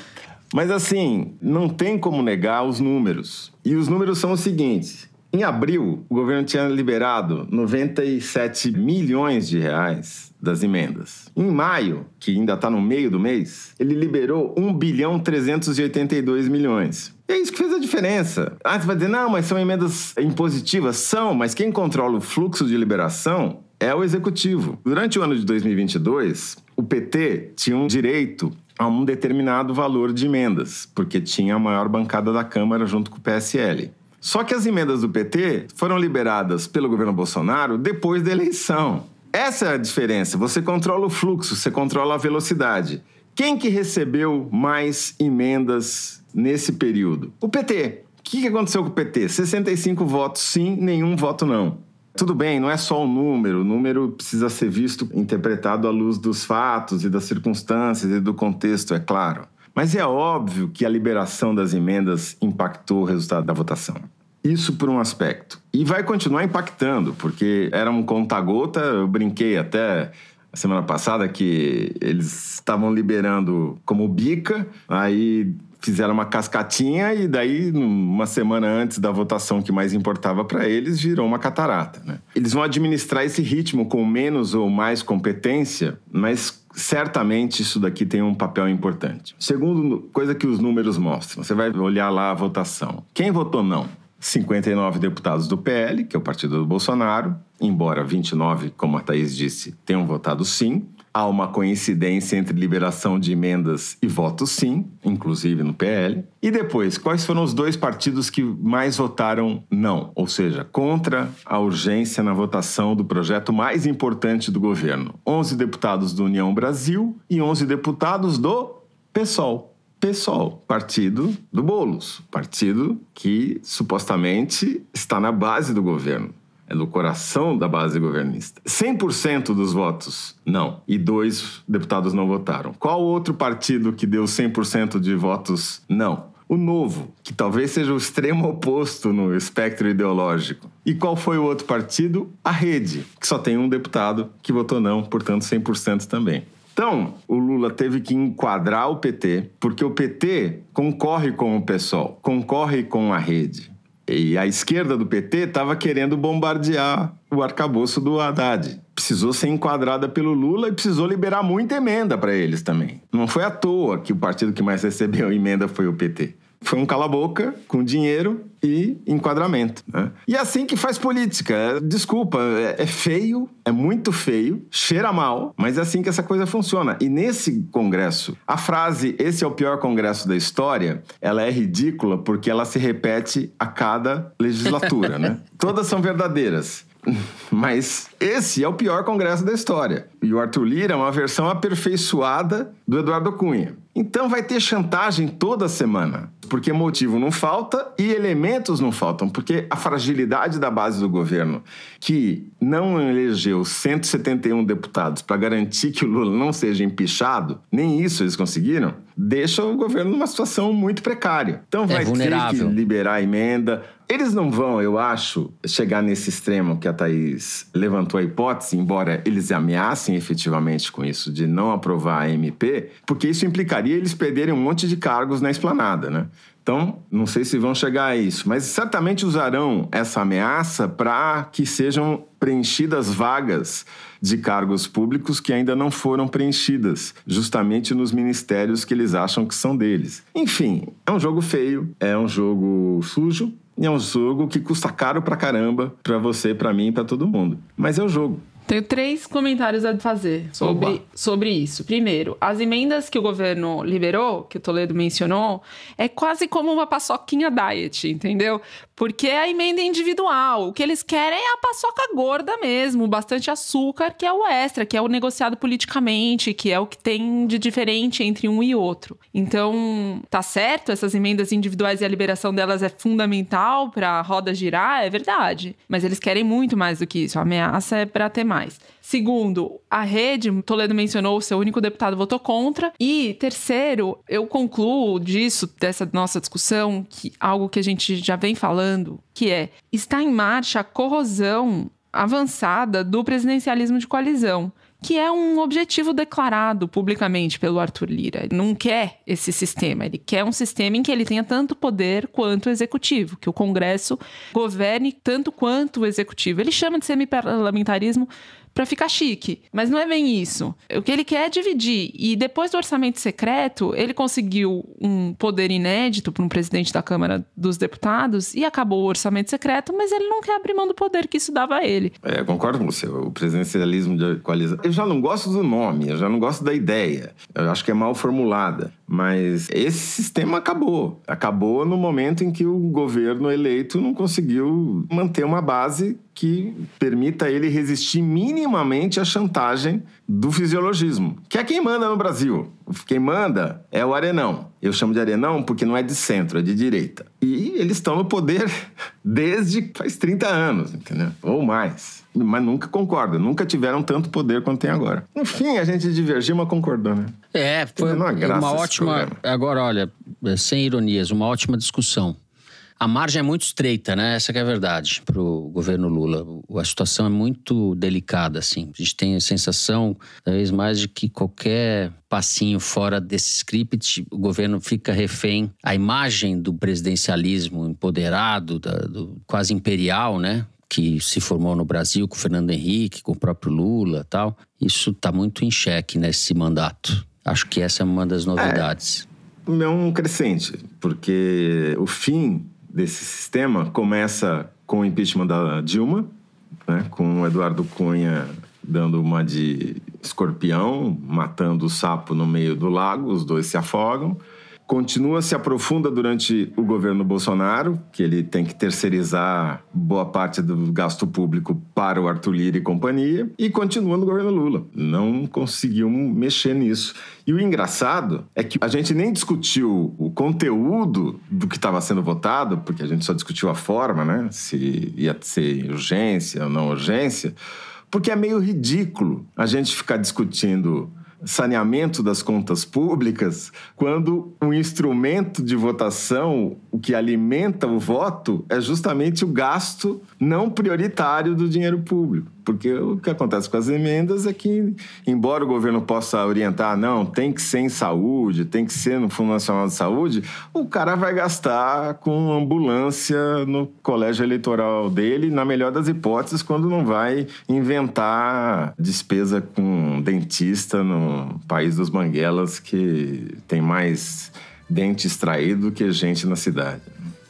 Mas assim, não tem como negar os números. E os números são os seguintes. Em abril, o governo tinha liberado 97 milhões de reais das emendas. Em maio, que ainda está no meio do mês, ele liberou 1 bilhão 382 milhões é isso que fez a diferença. Ah, você vai dizer, não, mas são emendas impositivas. São, mas quem controla o fluxo de liberação é o executivo. Durante o ano de 2022, o PT tinha um direito a um determinado valor de emendas, porque tinha a maior bancada da Câmara junto com o PSL. Só que as emendas do PT foram liberadas pelo governo Bolsonaro depois da eleição. Essa é a diferença. Você controla o fluxo, você controla a velocidade. Quem que recebeu mais emendas nesse período. O PT. O que aconteceu com o PT? 65 votos sim, nenhum voto não. Tudo bem, não é só o número, o número precisa ser visto, interpretado à luz dos fatos e das circunstâncias e do contexto, é claro. Mas é óbvio que a liberação das emendas impactou o resultado da votação. Isso por um aspecto. E vai continuar impactando, porque era um conta-gota, eu brinquei até semana passada que eles estavam liberando como bica, aí fizeram uma cascatinha e daí uma semana antes da votação que mais importava para eles virou uma catarata, né? Eles vão administrar esse ritmo com menos ou mais competência, mas certamente isso daqui tem um papel importante. Segundo, coisa que os números mostram, você vai olhar lá a votação. Quem votou não? 59 deputados do PL, que é o partido do Bolsonaro, embora 29, como a Thaís disse, tenham votado sim há uma coincidência entre liberação de emendas e voto sim, inclusive no PL. E depois, quais foram os dois partidos que mais votaram não, ou seja, contra a urgência na votação do projeto mais importante do governo? 11 deputados do União Brasil e 11 deputados do PSOL. PSOL, partido do Bolos, partido que supostamente está na base do governo é do coração da base governista. 100% dos votos, não. E dois deputados não votaram. Qual outro partido que deu 100% de votos, não? O Novo, que talvez seja o extremo oposto no espectro ideológico. E qual foi o outro partido? A Rede, que só tem um deputado que votou não, portanto 100% também. Então, o Lula teve que enquadrar o PT, porque o PT concorre com o PSOL, concorre com a rede. E a esquerda do PT estava querendo bombardear o arcabouço do Haddad. Precisou ser enquadrada pelo Lula e precisou liberar muita emenda para eles também. Não foi à toa que o partido que mais recebeu emenda foi o PT. Foi um cala-boca com dinheiro e enquadramento. Né? E é assim que faz política. Desculpa, é, é feio, é muito feio, cheira mal, mas é assim que essa coisa funciona. E nesse congresso, a frase esse é o pior congresso da história, ela é ridícula porque ela se repete a cada legislatura, né? Todas são verdadeiras. Mas esse é o pior congresso da história. E o Arthur Lira é uma versão aperfeiçoada do Eduardo Cunha. Então vai ter chantagem toda semana, porque motivo não falta e elementos não faltam, porque a fragilidade da base do governo, que não elegeu 171 deputados para garantir que o Lula não seja empichado, nem isso eles conseguiram, deixa o governo numa situação muito precária. Então vai é ter que liberar a emenda, eles não vão, eu acho, chegar nesse extremo que a Thaís levantou a hipótese, embora eles ameacem efetivamente com isso, de não aprovar a MP, porque isso implicaria eles perderem um monte de cargos na esplanada, né? Então, não sei se vão chegar a isso, mas certamente usarão essa ameaça para que sejam preenchidas vagas de cargos públicos que ainda não foram preenchidas, justamente nos ministérios que eles acham que são deles. Enfim, é um jogo feio, é um jogo sujo, e é um jogo que custa caro pra caramba, pra você, pra mim, pra todo mundo. Mas é o jogo. Tenho três comentários a fazer sobre, sobre isso. Primeiro, as emendas que o governo liberou, que o Toledo mencionou, é quase como uma paçoquinha diet, entendeu? Porque é a emenda é individual. O que eles querem é a paçoca gorda mesmo, bastante açúcar, que é o extra, que é o negociado politicamente, que é o que tem de diferente entre um e outro. Então, tá certo, essas emendas individuais e a liberação delas é fundamental para a roda girar, é verdade. Mas eles querem muito mais do que isso. A ameaça é para ter mais. Segundo, a rede, Toledo mencionou, o seu único deputado votou contra. E terceiro, eu concluo disso, dessa nossa discussão, que algo que a gente já vem falando, que é: está em marcha a corrosão avançada do presidencialismo de coalizão que é um objetivo declarado publicamente pelo Arthur Lira. Ele não quer esse sistema, ele quer um sistema em que ele tenha tanto poder quanto o executivo, que o Congresso governe tanto quanto o executivo. Ele chama de semiparlamentarismo, para ficar chique. Mas não é bem isso. O que ele quer é dividir. E depois do orçamento secreto, ele conseguiu um poder inédito para um presidente da Câmara dos Deputados e acabou o orçamento secreto, mas ele não quer abrir mão do poder que isso dava a ele. É, concordo com você. O presidencialismo de coalizão. Eu já não gosto do nome, eu já não gosto da ideia. Eu acho que é mal formulada. Mas esse sistema acabou. Acabou no momento em que o governo eleito não conseguiu manter uma base que permita ele resistir minimamente à chantagem do fisiologismo, que é quem manda no Brasil. Quem manda é o Arenão. Eu chamo de Arenão porque não é de centro, é de direita. E eles estão no poder desde faz 30 anos, entendeu? Ou mais. Mas nunca concorda, nunca tiveram tanto poder quanto tem agora. Enfim, a gente divergiu, mas concordou, né? É, foi uma, uma ótima. Agora, olha, sem ironias, uma ótima discussão. A margem é muito estreita, né? Essa é a verdade para o governo Lula. A situação é muito delicada, assim. A gente tem a sensação, cada vez mais, de que qualquer passinho fora desse script, o governo fica refém. A imagem do presidencialismo empoderado, da, do, quase imperial, né? Que se formou no Brasil com o Fernando Henrique, com o próprio Lula tal. Isso está muito em xeque nesse mandato. Acho que essa é uma das é, novidades. É, é um crescente, porque o fim desse sistema começa com o impeachment da Dilma, né, com o Eduardo Cunha dando uma de escorpião, matando o sapo no meio do lago, os dois se afogam continua se aprofunda durante o governo Bolsonaro, que ele tem que terceirizar boa parte do gasto público para o Arthur Lira e companhia, e continua no governo Lula. Não conseguiu mexer nisso. E o engraçado é que a gente nem discutiu o conteúdo do que estava sendo votado, porque a gente só discutiu a forma, né? Se ia ser urgência ou não urgência, porque é meio ridículo a gente ficar discutindo saneamento das contas públicas quando o um instrumento de votação, o que alimenta o voto, é justamente o gasto não prioritário do dinheiro público. Porque o que acontece com as emendas é que, embora o governo possa orientar, não, tem que ser em saúde, tem que ser no Fundo Nacional de Saúde, o cara vai gastar com ambulância no colégio eleitoral dele, na melhor das hipóteses, quando não vai inventar despesa com dentista no país dos Manguelas, que tem mais dente extraído que gente na cidade.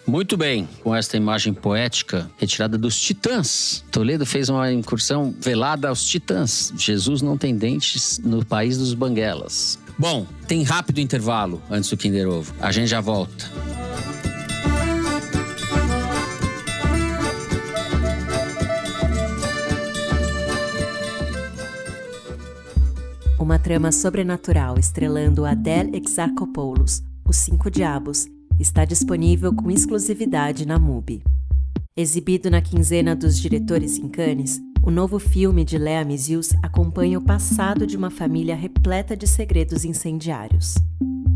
Muito bem, com esta imagem poética retirada dos Titãs. Toledo fez uma incursão velada aos Titãs. Jesus não tem dentes no país dos Banguelas. Bom, tem rápido intervalo antes do Kinder Ovo. A gente já volta. Uma trama sobrenatural estrelando Adele Exarchopoulos, Os Cinco Diabos está disponível com exclusividade na MUBI. Exibido na quinzena dos diretores em Cannes, o novo filme de Léa Misius acompanha o passado de uma família repleta de segredos incendiários.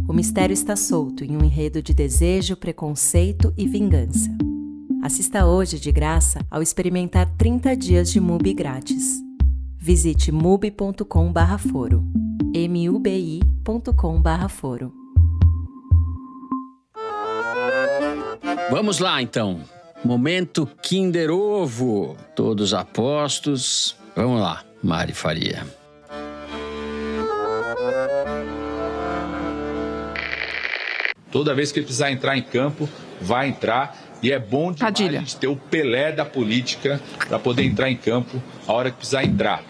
O mistério está solto em um enredo de desejo, preconceito e vingança. Assista hoje de graça ao experimentar 30 dias de MUBI grátis. Visite mubi.com/foro. mubi.com/foro. Vamos lá então. Momento Kinder Ovo. Todos apostos. Vamos lá, Mari Faria. Toda vez que precisar entrar em campo, vai entrar. E é bom demais Padilha. ter o Pelé da política para poder entrar em campo a hora que precisar entrar.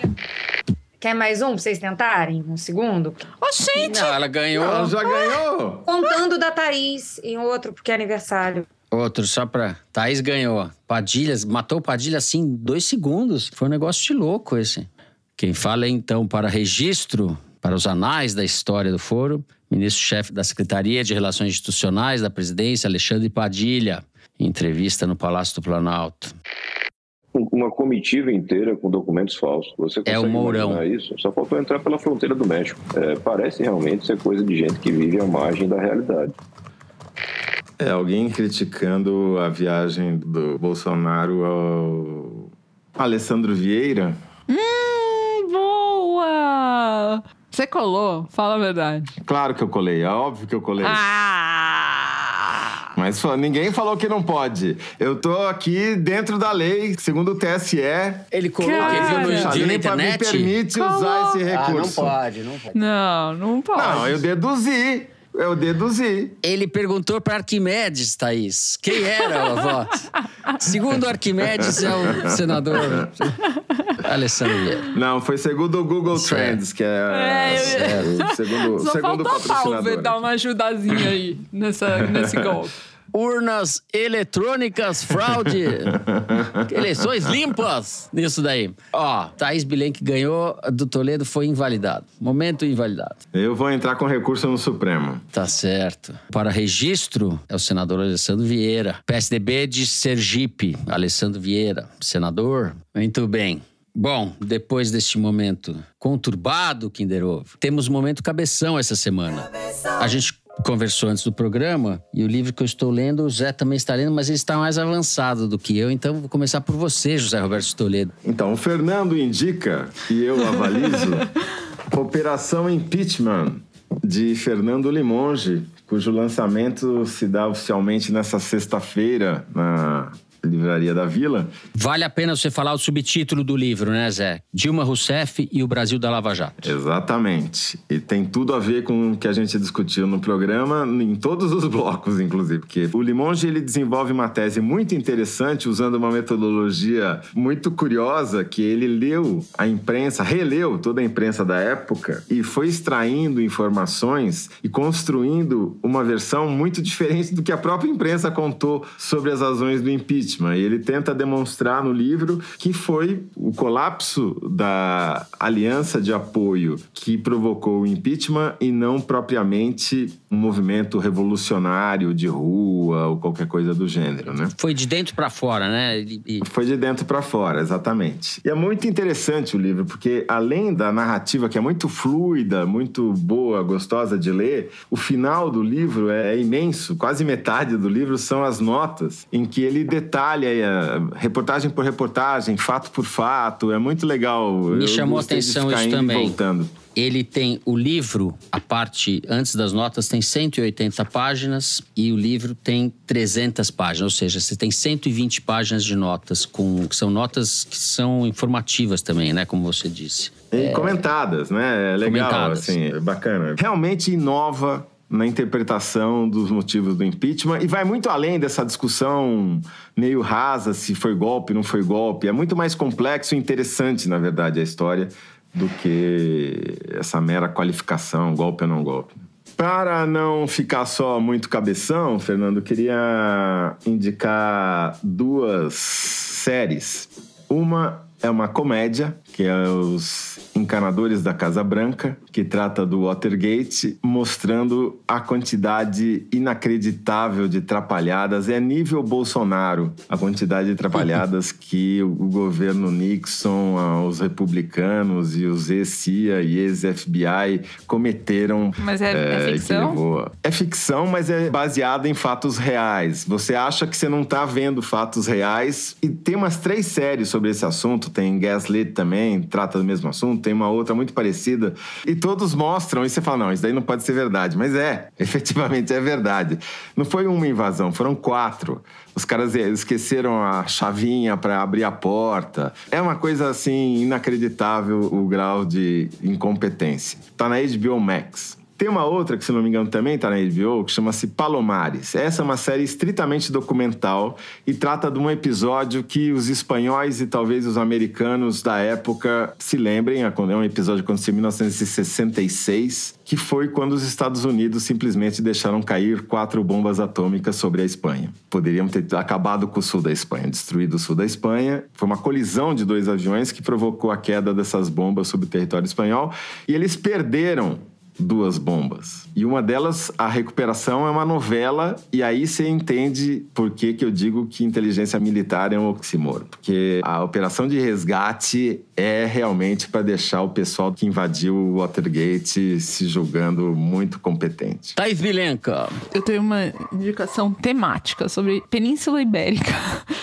Quer mais um pra vocês tentarem? Um segundo? Oxente! Não, ela ganhou. Ela já ganhou. Contando da Thaís em outro, porque é aniversário. Outro, só pra. Thaís ganhou. Padilhas, matou Padilha assim em dois segundos. Foi um negócio de louco esse. Quem fala então para registro, para os anais da história do foro, ministro-chefe da Secretaria de Relações Institucionais da Presidência, Alexandre Padilha, entrevista no Palácio do Planalto. Uma comitiva inteira com documentos falsos. Você é o Mourão. Isso? Só faltou entrar pela fronteira do México. É, parece realmente ser coisa de gente que vive à margem da realidade. É, alguém criticando a viagem do Bolsonaro ao Alessandro Vieira. Hum, boa! Você colou? Fala a verdade. Claro que eu colei, é óbvio que eu colei. Ah! Mas ninguém falou que não pode. Eu tô aqui dentro da lei, segundo o TSE. Ele colou Cara, que ele internet? me permite usar esse recurso. Ah, não pode, não pode. Não, não pode. Não, eu deduzi. Eu deduzi. Ele perguntou para Arquimedes, Thaís, quem era o avó. segundo Arquimedes, é o senador Alessandro Vieira. Não, foi segundo o Google certo. Trends, que é. é, é, é. Segundo, Só segundo faltou a Palver dar uma ajudazinha aí nessa, nesse golpe urnas eletrônicas fraude. Eleições limpas nisso daí. Ó, Thaís Bilen que ganhou do Toledo foi invalidado. Momento invalidado. Eu vou entrar com recurso no Supremo. Tá certo. Para registro é o senador Alessandro Vieira. PSDB de Sergipe, Alessandro Vieira, senador. Muito bem. Bom, depois deste momento conturbado, Kinder Ovo, temos momento cabeção essa semana. A gente conversou antes do programa, e o livro que eu estou lendo, o Zé também está lendo, mas ele está mais avançado do que eu, então vou começar por você, José Roberto Toledo. Então, o Fernando indica, e eu avalizo, Operação Impeachment, de Fernando Limonge, cujo lançamento se dá oficialmente nessa sexta-feira, na Livraria da Vila. Vale a pena você falar o subtítulo do livro, né, Zé? Dilma Rousseff e o Brasil da Lava Jato. Exatamente. E tem tudo a ver com o que a gente discutiu no programa, em todos os blocos, inclusive, porque o Limonge ele desenvolve uma tese muito interessante usando uma metodologia muito curiosa que ele leu a imprensa, releu toda a imprensa da época e foi extraindo informações e construindo uma versão muito diferente do que a própria imprensa contou sobre as razões do impeachment impeachment. E ele tenta demonstrar no livro que foi o colapso da aliança de apoio que provocou o impeachment e não propriamente um movimento revolucionário de rua ou qualquer coisa do gênero, né? Foi de dentro para fora, né? E... Foi de dentro para fora, exatamente. E é muito interessante o livro, porque além da narrativa que é muito fluida, muito boa, gostosa de ler, o final do livro é, é imenso. Quase metade do livro são as notas em que ele detalha é, reportagem por reportagem, fato por fato. É muito legal. Me Eu chamou a atenção isso também. Voltando. Ele tem o livro, a parte antes das notas tem 180 páginas e o livro tem 300 páginas, ou seja, você tem 120 páginas de notas com que são notas que são informativas também, né, como você disse. E é, comentadas, né? É legal, comentadas. assim, é bacana. Realmente inova na interpretação dos motivos do impeachment e vai muito além dessa discussão meio rasa se foi golpe, não foi golpe. É muito mais complexo e interessante, na verdade, a história do que essa mera qualificação, golpe ou não golpe. Para não ficar só muito cabeção, Fernando, queria indicar duas séries. Uma é uma comédia que é os encanadores da Casa Branca, que trata do Watergate, mostrando a quantidade inacreditável de trapalhadas, é nível Bolsonaro, a quantidade de trapalhadas que o governo Nixon, os republicanos e os ex-CIA e ex-FBI cometeram. Mas é, é, é ficção? É ficção, mas é baseada em fatos reais. Você acha que você não está vendo fatos reais e tem umas três séries sobre esse assunto, tem Gaslit também, também trata do mesmo assunto, tem uma outra muito parecida. E todos mostram, e você fala, não, isso daí não pode ser verdade. Mas é, efetivamente é verdade. Não foi uma invasão, foram quatro. Os caras eh, esqueceram a chavinha para abrir a porta. É uma coisa assim inacreditável o grau de incompetência. Tá na HBO Max. Tem uma outra que, se não me engano, também está na HBO, que chama-se Palomares. Essa é uma série estritamente documental e trata de um episódio que os espanhóis e talvez os americanos da época se lembrem. É um episódio que aconteceu em 1966, que foi quando os Estados Unidos simplesmente deixaram cair quatro bombas atômicas sobre a Espanha. Poderiam ter acabado com o sul da Espanha, destruído o sul da Espanha. Foi uma colisão de dois aviões que provocou a queda dessas bombas sobre o território espanhol e eles perderam duas bombas. E uma delas, a recuperação, é uma novela, e aí você entende por que, que eu digo que inteligência militar é um oxímoro. Porque a operação de resgate é realmente para deixar o pessoal que invadiu o Watergate se julgando muito competente. Thais Vilenka. Eu tenho uma indicação temática sobre Península Ibérica.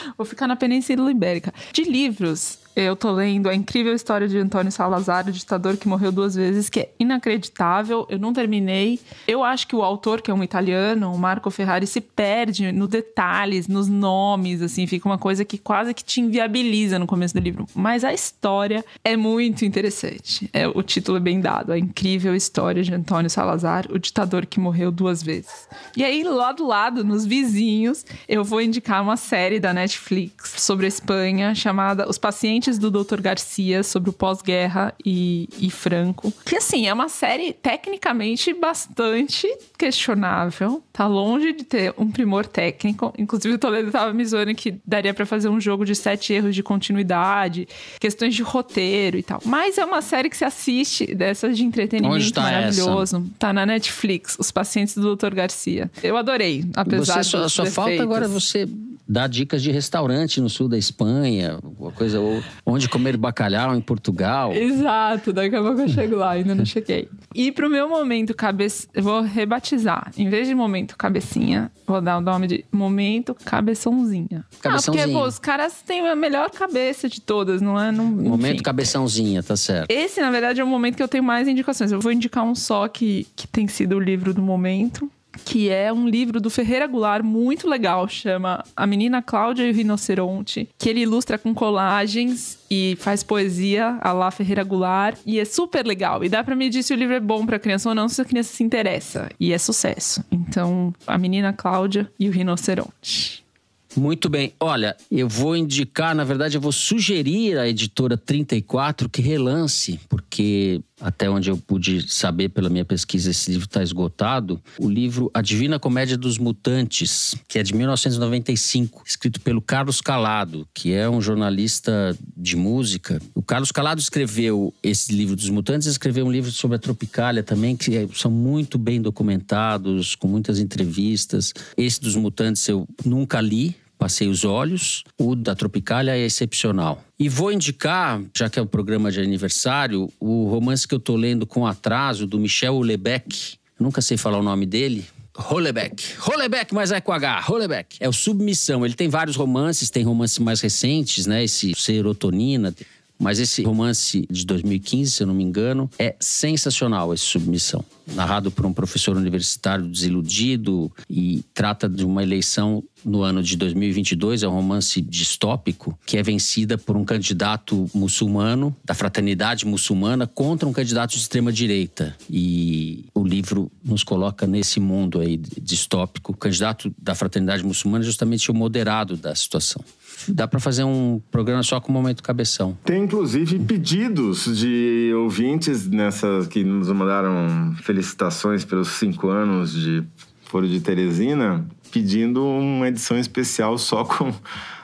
Vou ficar na Península Ibérica. De livros, eu tô lendo A Incrível História de Antônio Salazar, o ditador que morreu duas vezes, que é inacreditável. Eu não terminei. Eu acho que o autor, que é um italiano, o Marco Ferrari, se perde nos detalhes, nos nomes, assim, fica uma coisa que quase que te inviabiliza no começo do livro. Mas a história é muito interessante. É, o título é bem dado: A Incrível História de Antônio Salazar, o ditador que morreu duas vezes. E aí, lá do lado, nos vizinhos, eu vou indicar uma série da Netflix sobre a Espanha chamada Os Pacientes do Dr. Garcia sobre o pós-guerra e, e Franco. Que assim, é uma série tecnicamente bastante questionável. Tá longe de ter um primor técnico. Inclusive, o Toledo tava me zoando que daria para fazer um jogo de sete erros de continuidade, questões de roteiro e tal. Mas é uma série que se assiste dessas de entretenimento tá maravilhoso. Essa? Tá na Netflix, Os Pacientes do Dr. Garcia. Eu adorei, apesar de. Só, só falta agora você dar dicas de restaurante no sul da Espanha, alguma coisa ou Onde comer bacalhau em Portugal. Exato, daqui a pouco eu chego lá, ainda não cheguei. E pro meu momento cabeça. Vou rebatizar. Em vez de momento cabecinha, vou dar o nome de momento cabeçãozinha. Ah, cabeçãozinha. Ah, porque pô, os caras têm a melhor cabeça de todas, não é? Não, momento cabeçãozinha, tá certo. Esse, na verdade, é o momento que eu tenho mais indicações. Eu vou indicar um só que, que tem sido o livro do momento que é um livro do Ferreira Goulart muito legal, chama A Menina Cláudia e o Rinoceronte, que ele ilustra com colagens e faz poesia a lá Ferreira Goulart, e é super legal. E dá para medir se o livro é bom para criança ou não, se a criança se interessa, e é sucesso. Então, A Menina Cláudia e o Rinoceronte. Muito bem. Olha, eu vou indicar, na verdade, eu vou sugerir à editora 34 que relance, porque até onde eu pude saber pela minha pesquisa, esse livro está esgotado, o livro A Divina Comédia dos Mutantes, que é de 1995, escrito pelo Carlos Calado, que é um jornalista de música. O Carlos Calado escreveu esse livro dos Mutantes, escreveu um livro sobre a Tropicália também, que é, são muito bem documentados, com muitas entrevistas. Esse dos Mutantes eu nunca li, passei os olhos. O da Tropicália é excepcional. E vou indicar, já que é um programa de aniversário, o romance que eu tô lendo com atraso, do Michel Lebec. nunca sei falar o nome dele, Holebeck. Holebeck, mas é com H. Holebeck. É o Submissão. Ele tem vários romances, tem romances mais recentes, né? Esse Serotonina. Mas esse romance de 2015, se eu não me engano, é sensacional essa Submissão. Narrado por um professor universitário desiludido e trata de uma eleição no ano de 2022, é um romance distópico, que é vencida por um candidato muçulmano, da fraternidade muçulmana, contra um candidato de extrema-direita. E o livro nos coloca nesse mundo aí distópico. O candidato da fraternidade muçulmana é justamente o moderado da situação dá para fazer um programa só com o momento cabeção. Tem inclusive pedidos de ouvintes nessas que nos mandaram felicitações pelos cinco anos de Foro de Teresina, pedindo uma edição especial só com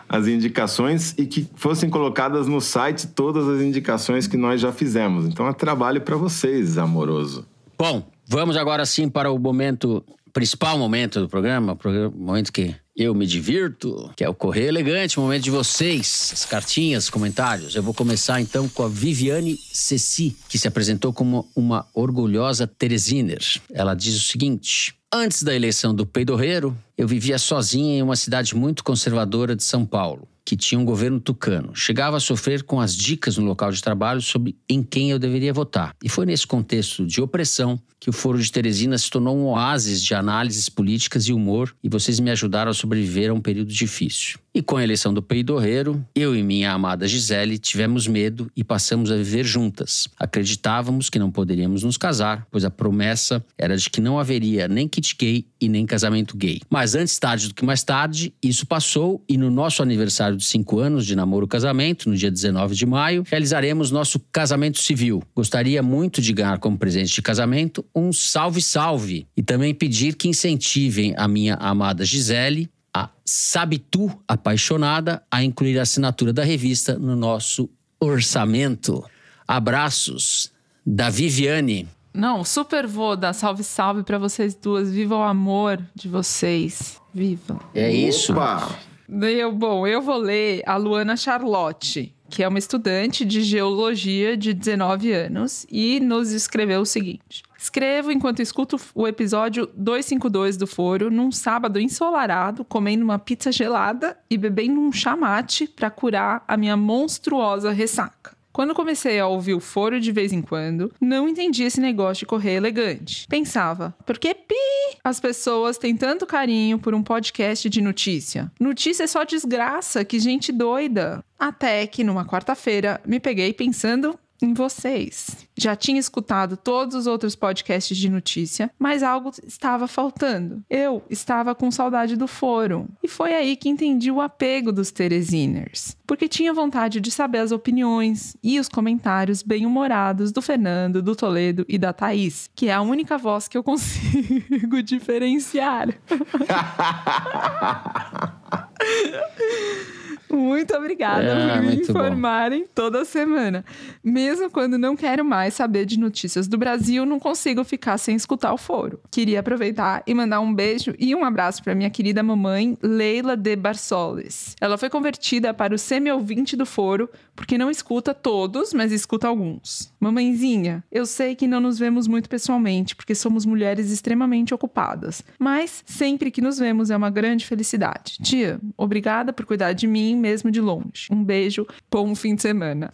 as indicações e que fossem colocadas no site todas as indicações que nós já fizemos. Então é trabalho para vocês, amoroso. Bom, vamos agora sim para o momento principal momento do programa, o momento que eu me divirto, que é o Correio Elegante, o momento de vocês, as cartinhas, comentários. Eu vou começar então com a Viviane Ceci, que se apresentou como uma orgulhosa Teresiner. Ela diz o seguinte: Antes da eleição do Peidorreiro, eu vivia sozinha em uma cidade muito conservadora de São Paulo que tinha um governo tucano. Chegava a sofrer com as dicas no local de trabalho sobre em quem eu deveria votar. E foi nesse contexto de opressão que o Foro de Teresina se tornou um oásis de análises políticas e humor, e vocês me ajudaram a sobreviver a um período difícil. E com a eleição do peidorreiro, eu e minha amada Gisele tivemos medo e passamos a viver juntas. Acreditávamos que não poderíamos nos casar, pois a promessa era de que não haveria nem kit gay e nem casamento gay. Mas antes tarde do que mais tarde, isso passou e no nosso aniversário de 5 anos de namoro-casamento, no dia 19 de maio, realizaremos nosso casamento civil. Gostaria muito de ganhar como presente de casamento um salve-salve e também pedir que incentivem a minha amada Gisele a Sabe Tu Apaixonada a incluir a assinatura da revista no nosso orçamento. Abraços da Viviane. Não, super vou dar salve, salve para vocês duas. Viva o amor de vocês. Viva. É isso. Opa. Eu, bom, eu vou ler a Luana Charlotte, que é uma estudante de geologia de 19 anos e nos escreveu o seguinte: Escrevo enquanto escuto o episódio 252 do Foro, num sábado ensolarado, comendo uma pizza gelada e bebendo um chamate para curar a minha monstruosa ressaca. Quando comecei a ouvir o foro de vez em quando, não entendi esse negócio de correr elegante. Pensava, por que pi? As pessoas têm tanto carinho por um podcast de notícia. Notícia é só desgraça, que gente doida. Até que numa quarta-feira me peguei pensando em vocês. Já tinha escutado todos os outros podcasts de notícia, mas algo estava faltando. Eu estava com saudade do fórum. E foi aí que entendi o apego dos Teresiners, porque tinha vontade de saber as opiniões e os comentários bem-humorados do Fernando, do Toledo e da Thaís, que é a única voz que eu consigo diferenciar. Muito obrigada é, por me informarem bom. toda semana. Mesmo quando não quero mais saber de notícias do Brasil, não consigo ficar sem escutar o foro. Queria aproveitar e mandar um beijo e um abraço para minha querida mamãe, Leila de Barsoles. Ela foi convertida para o semi-ouvinte do foro, porque não escuta todos, mas escuta alguns. Mamãezinha, eu sei que não nos vemos muito pessoalmente, porque somos mulheres extremamente ocupadas, mas sempre que nos vemos é uma grande felicidade. Tia, obrigada por cuidar de mim mesmo de longe. Um beijo, bom fim de semana.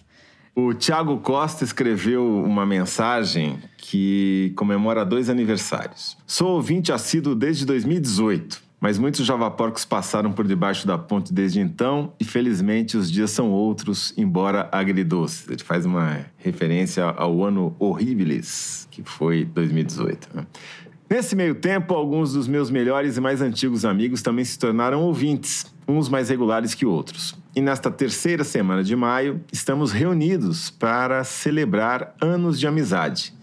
O Tiago Costa escreveu uma mensagem que comemora dois aniversários. Sou ouvinte assíduo desde 2018, mas muitos javaporcos passaram por debaixo da ponte desde então e felizmente os dias são outros, embora agridoces. Ele faz uma referência ao ano horribilis, que foi 2018. Né? Nesse meio tempo, alguns dos meus melhores e mais antigos amigos também se tornaram ouvintes, uns mais regulares que outros. E nesta terceira semana de maio, estamos reunidos para celebrar anos de amizade.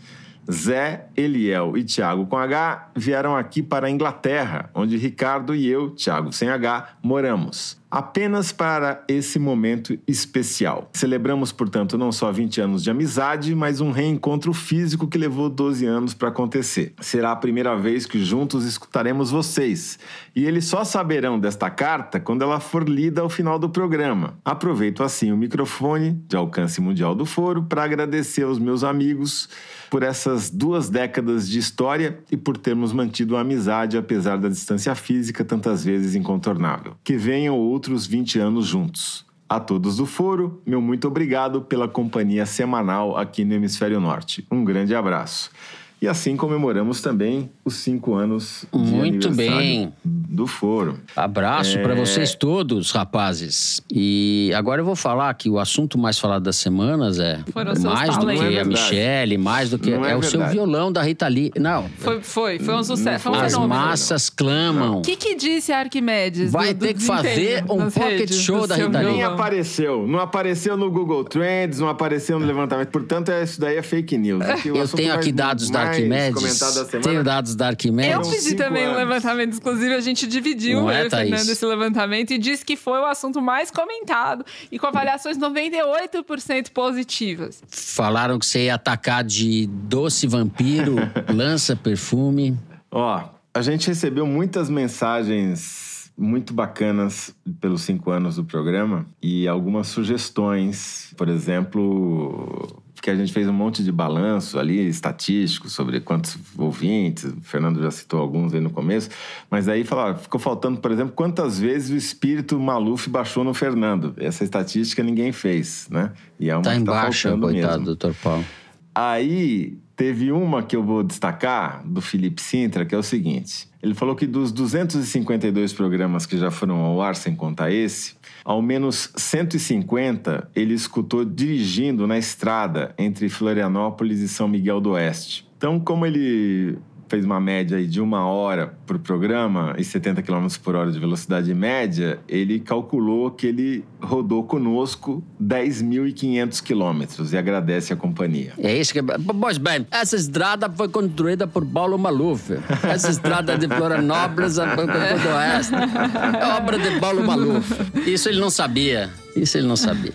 Zé, Eliel e Tiago com H vieram aqui para a Inglaterra, onde Ricardo e eu, Tiago sem H, moramos apenas para esse momento especial. Celebramos, portanto, não só 20 anos de amizade, mas um reencontro físico que levou 12 anos para acontecer. Será a primeira vez que juntos escutaremos vocês, e eles só saberão desta carta quando ela for lida ao final do programa. Aproveito assim o microfone de alcance mundial do foro para agradecer aos meus amigos por essas duas décadas de história e por termos mantido a amizade apesar da distância física tantas vezes incontornável. Que venham outros 20 anos juntos. A todos do foro, meu muito obrigado pela companhia semanal aqui no Hemisfério Norte. Um grande abraço. E assim comemoramos também os cinco anos de Muito bem. do Foro. Abraço é... para vocês todos, rapazes. E agora eu vou falar que o assunto mais falado das semanas é Foram mais do que é a Michelle, mais do que é, é o seu violão da Rita Lee. Não. Foi, foi, foi um sucesso. Foi um As fenômeno. massas clamam. O que, que, disse Arquimedes? Vai do, ter que fazer um pocket redes, show da Rita Lee. Nem apareceu. Não apareceu no Google Trends, não apareceu no levantamento. Portanto, é, isso daí é fake news. É eu tenho aqui dados mais... da Arquimedes. Tem dados da Arquimedes. Eu pedi também anos. um levantamento exclusivo, a gente dividiu, é, Fernando, esse levantamento e disse que foi o assunto mais comentado e com avaliações 98% positivas. Falaram que você ia atacar de doce vampiro, lança perfume. Ó, a gente recebeu muitas mensagens muito bacanas pelos cinco anos do programa e algumas sugestões. Por exemplo, porque a gente fez um monte de balanço ali, estatístico, sobre quantos ouvintes, o Fernando já citou alguns aí no começo, mas aí falou, ficou faltando, por exemplo, quantas vezes o espírito Maluf baixou no Fernando. Essa estatística ninguém fez, né? E é uma tá que embaixo, tá faltando coitado, mesmo. doutor Paulo. Aí teve uma que eu vou destacar, do Felipe Sintra, que é o seguinte. Ele falou que dos 252 programas que já foram ao ar, sem contar esse, ao menos 150 ele escutou dirigindo na estrada entre Florianópolis e São Miguel do Oeste. Então, como ele fez uma média de uma hora para o programa e 70 km por hora de velocidade média, ele calculou que ele rodou conosco 10.500 quilômetros e agradece a companhia. É isso que... É pois bem, essa estrada foi construída por Paulo Maluf. Essa estrada é de Florianópolis a é Oeste é obra de Paulo Maluf. Isso ele não sabia. Isso ele não sabia.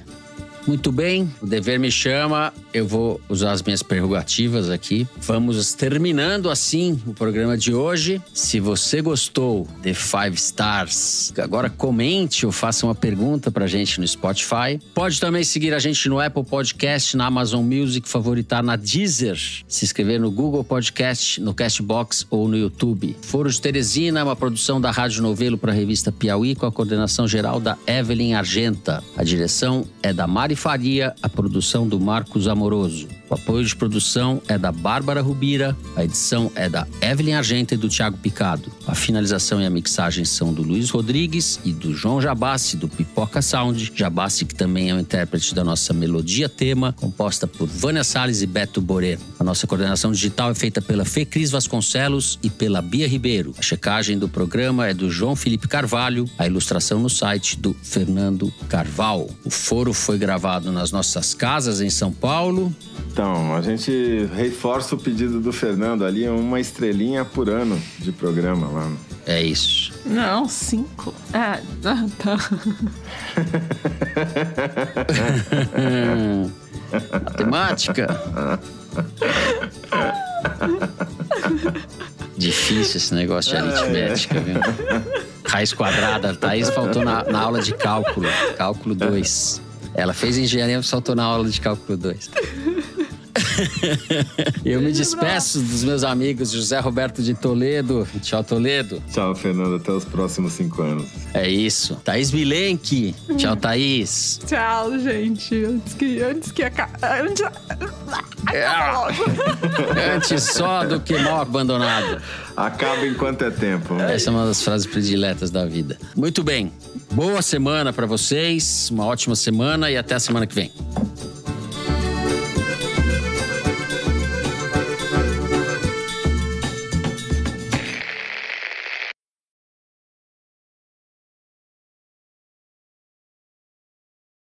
Muito bem, o dever me chama, eu vou usar as minhas prerrogativas aqui. Vamos terminando assim o programa de hoje. Se você gostou de Five Stars, agora comente ou faça uma pergunta pra gente no Spotify. Pode também seguir a gente no Apple Podcast, na Amazon Music, favoritar na Deezer, se inscrever no Google Podcast, no Castbox ou no YouTube. Foro de Teresina é uma produção da Rádio Novelo para a revista Piauí com a coordenação geral da Evelyn Argenta. A direção é da Mari Mari Faria, a produção do Marcos Amoroso. O apoio de produção é da Bárbara Rubira, a edição é da Evelyn Argenta e do Thiago Picado. A finalização e a mixagem são do Luiz Rodrigues e do João Jabassi, do Pipoca Sound. Jabassi, que também é o intérprete da nossa melodia tema, composta por Vânia Salles e Beto Boré. A nossa coordenação digital é feita pela Fê Cris Vasconcelos e pela Bia Ribeiro. A checagem do programa é do João Felipe Carvalho, a ilustração no site do Fernando Carvalho. O foro foi gravado nas nossas casas em São Paulo. Então, a gente reforça o pedido do Fernando ali, uma estrelinha por ano de programa lá. É isso. Não, cinco. Ah, tá. tá. Matemática. Difícil esse negócio de aritmética, viu? Raiz quadrada. Thaís faltou na, na aula de cálculo. Cálculo 2. Ela fez engenharia, mas faltou na aula de cálculo 2. eu me despeço dos meus amigos José Roberto de Toledo. Tchau, Toledo. Tchau, Fernando. Até os próximos cinco anos. É isso. Thaís Milenki. Tchau, Thaís. Tchau, gente. Antes que. Antes que. Antes... Ah, é. Antes só do que mal abandonado. Acaba enquanto é tempo. Essa é uma das frases prediletas da vida. Muito bem. Boa semana para vocês, uma ótima semana e até a semana que vem.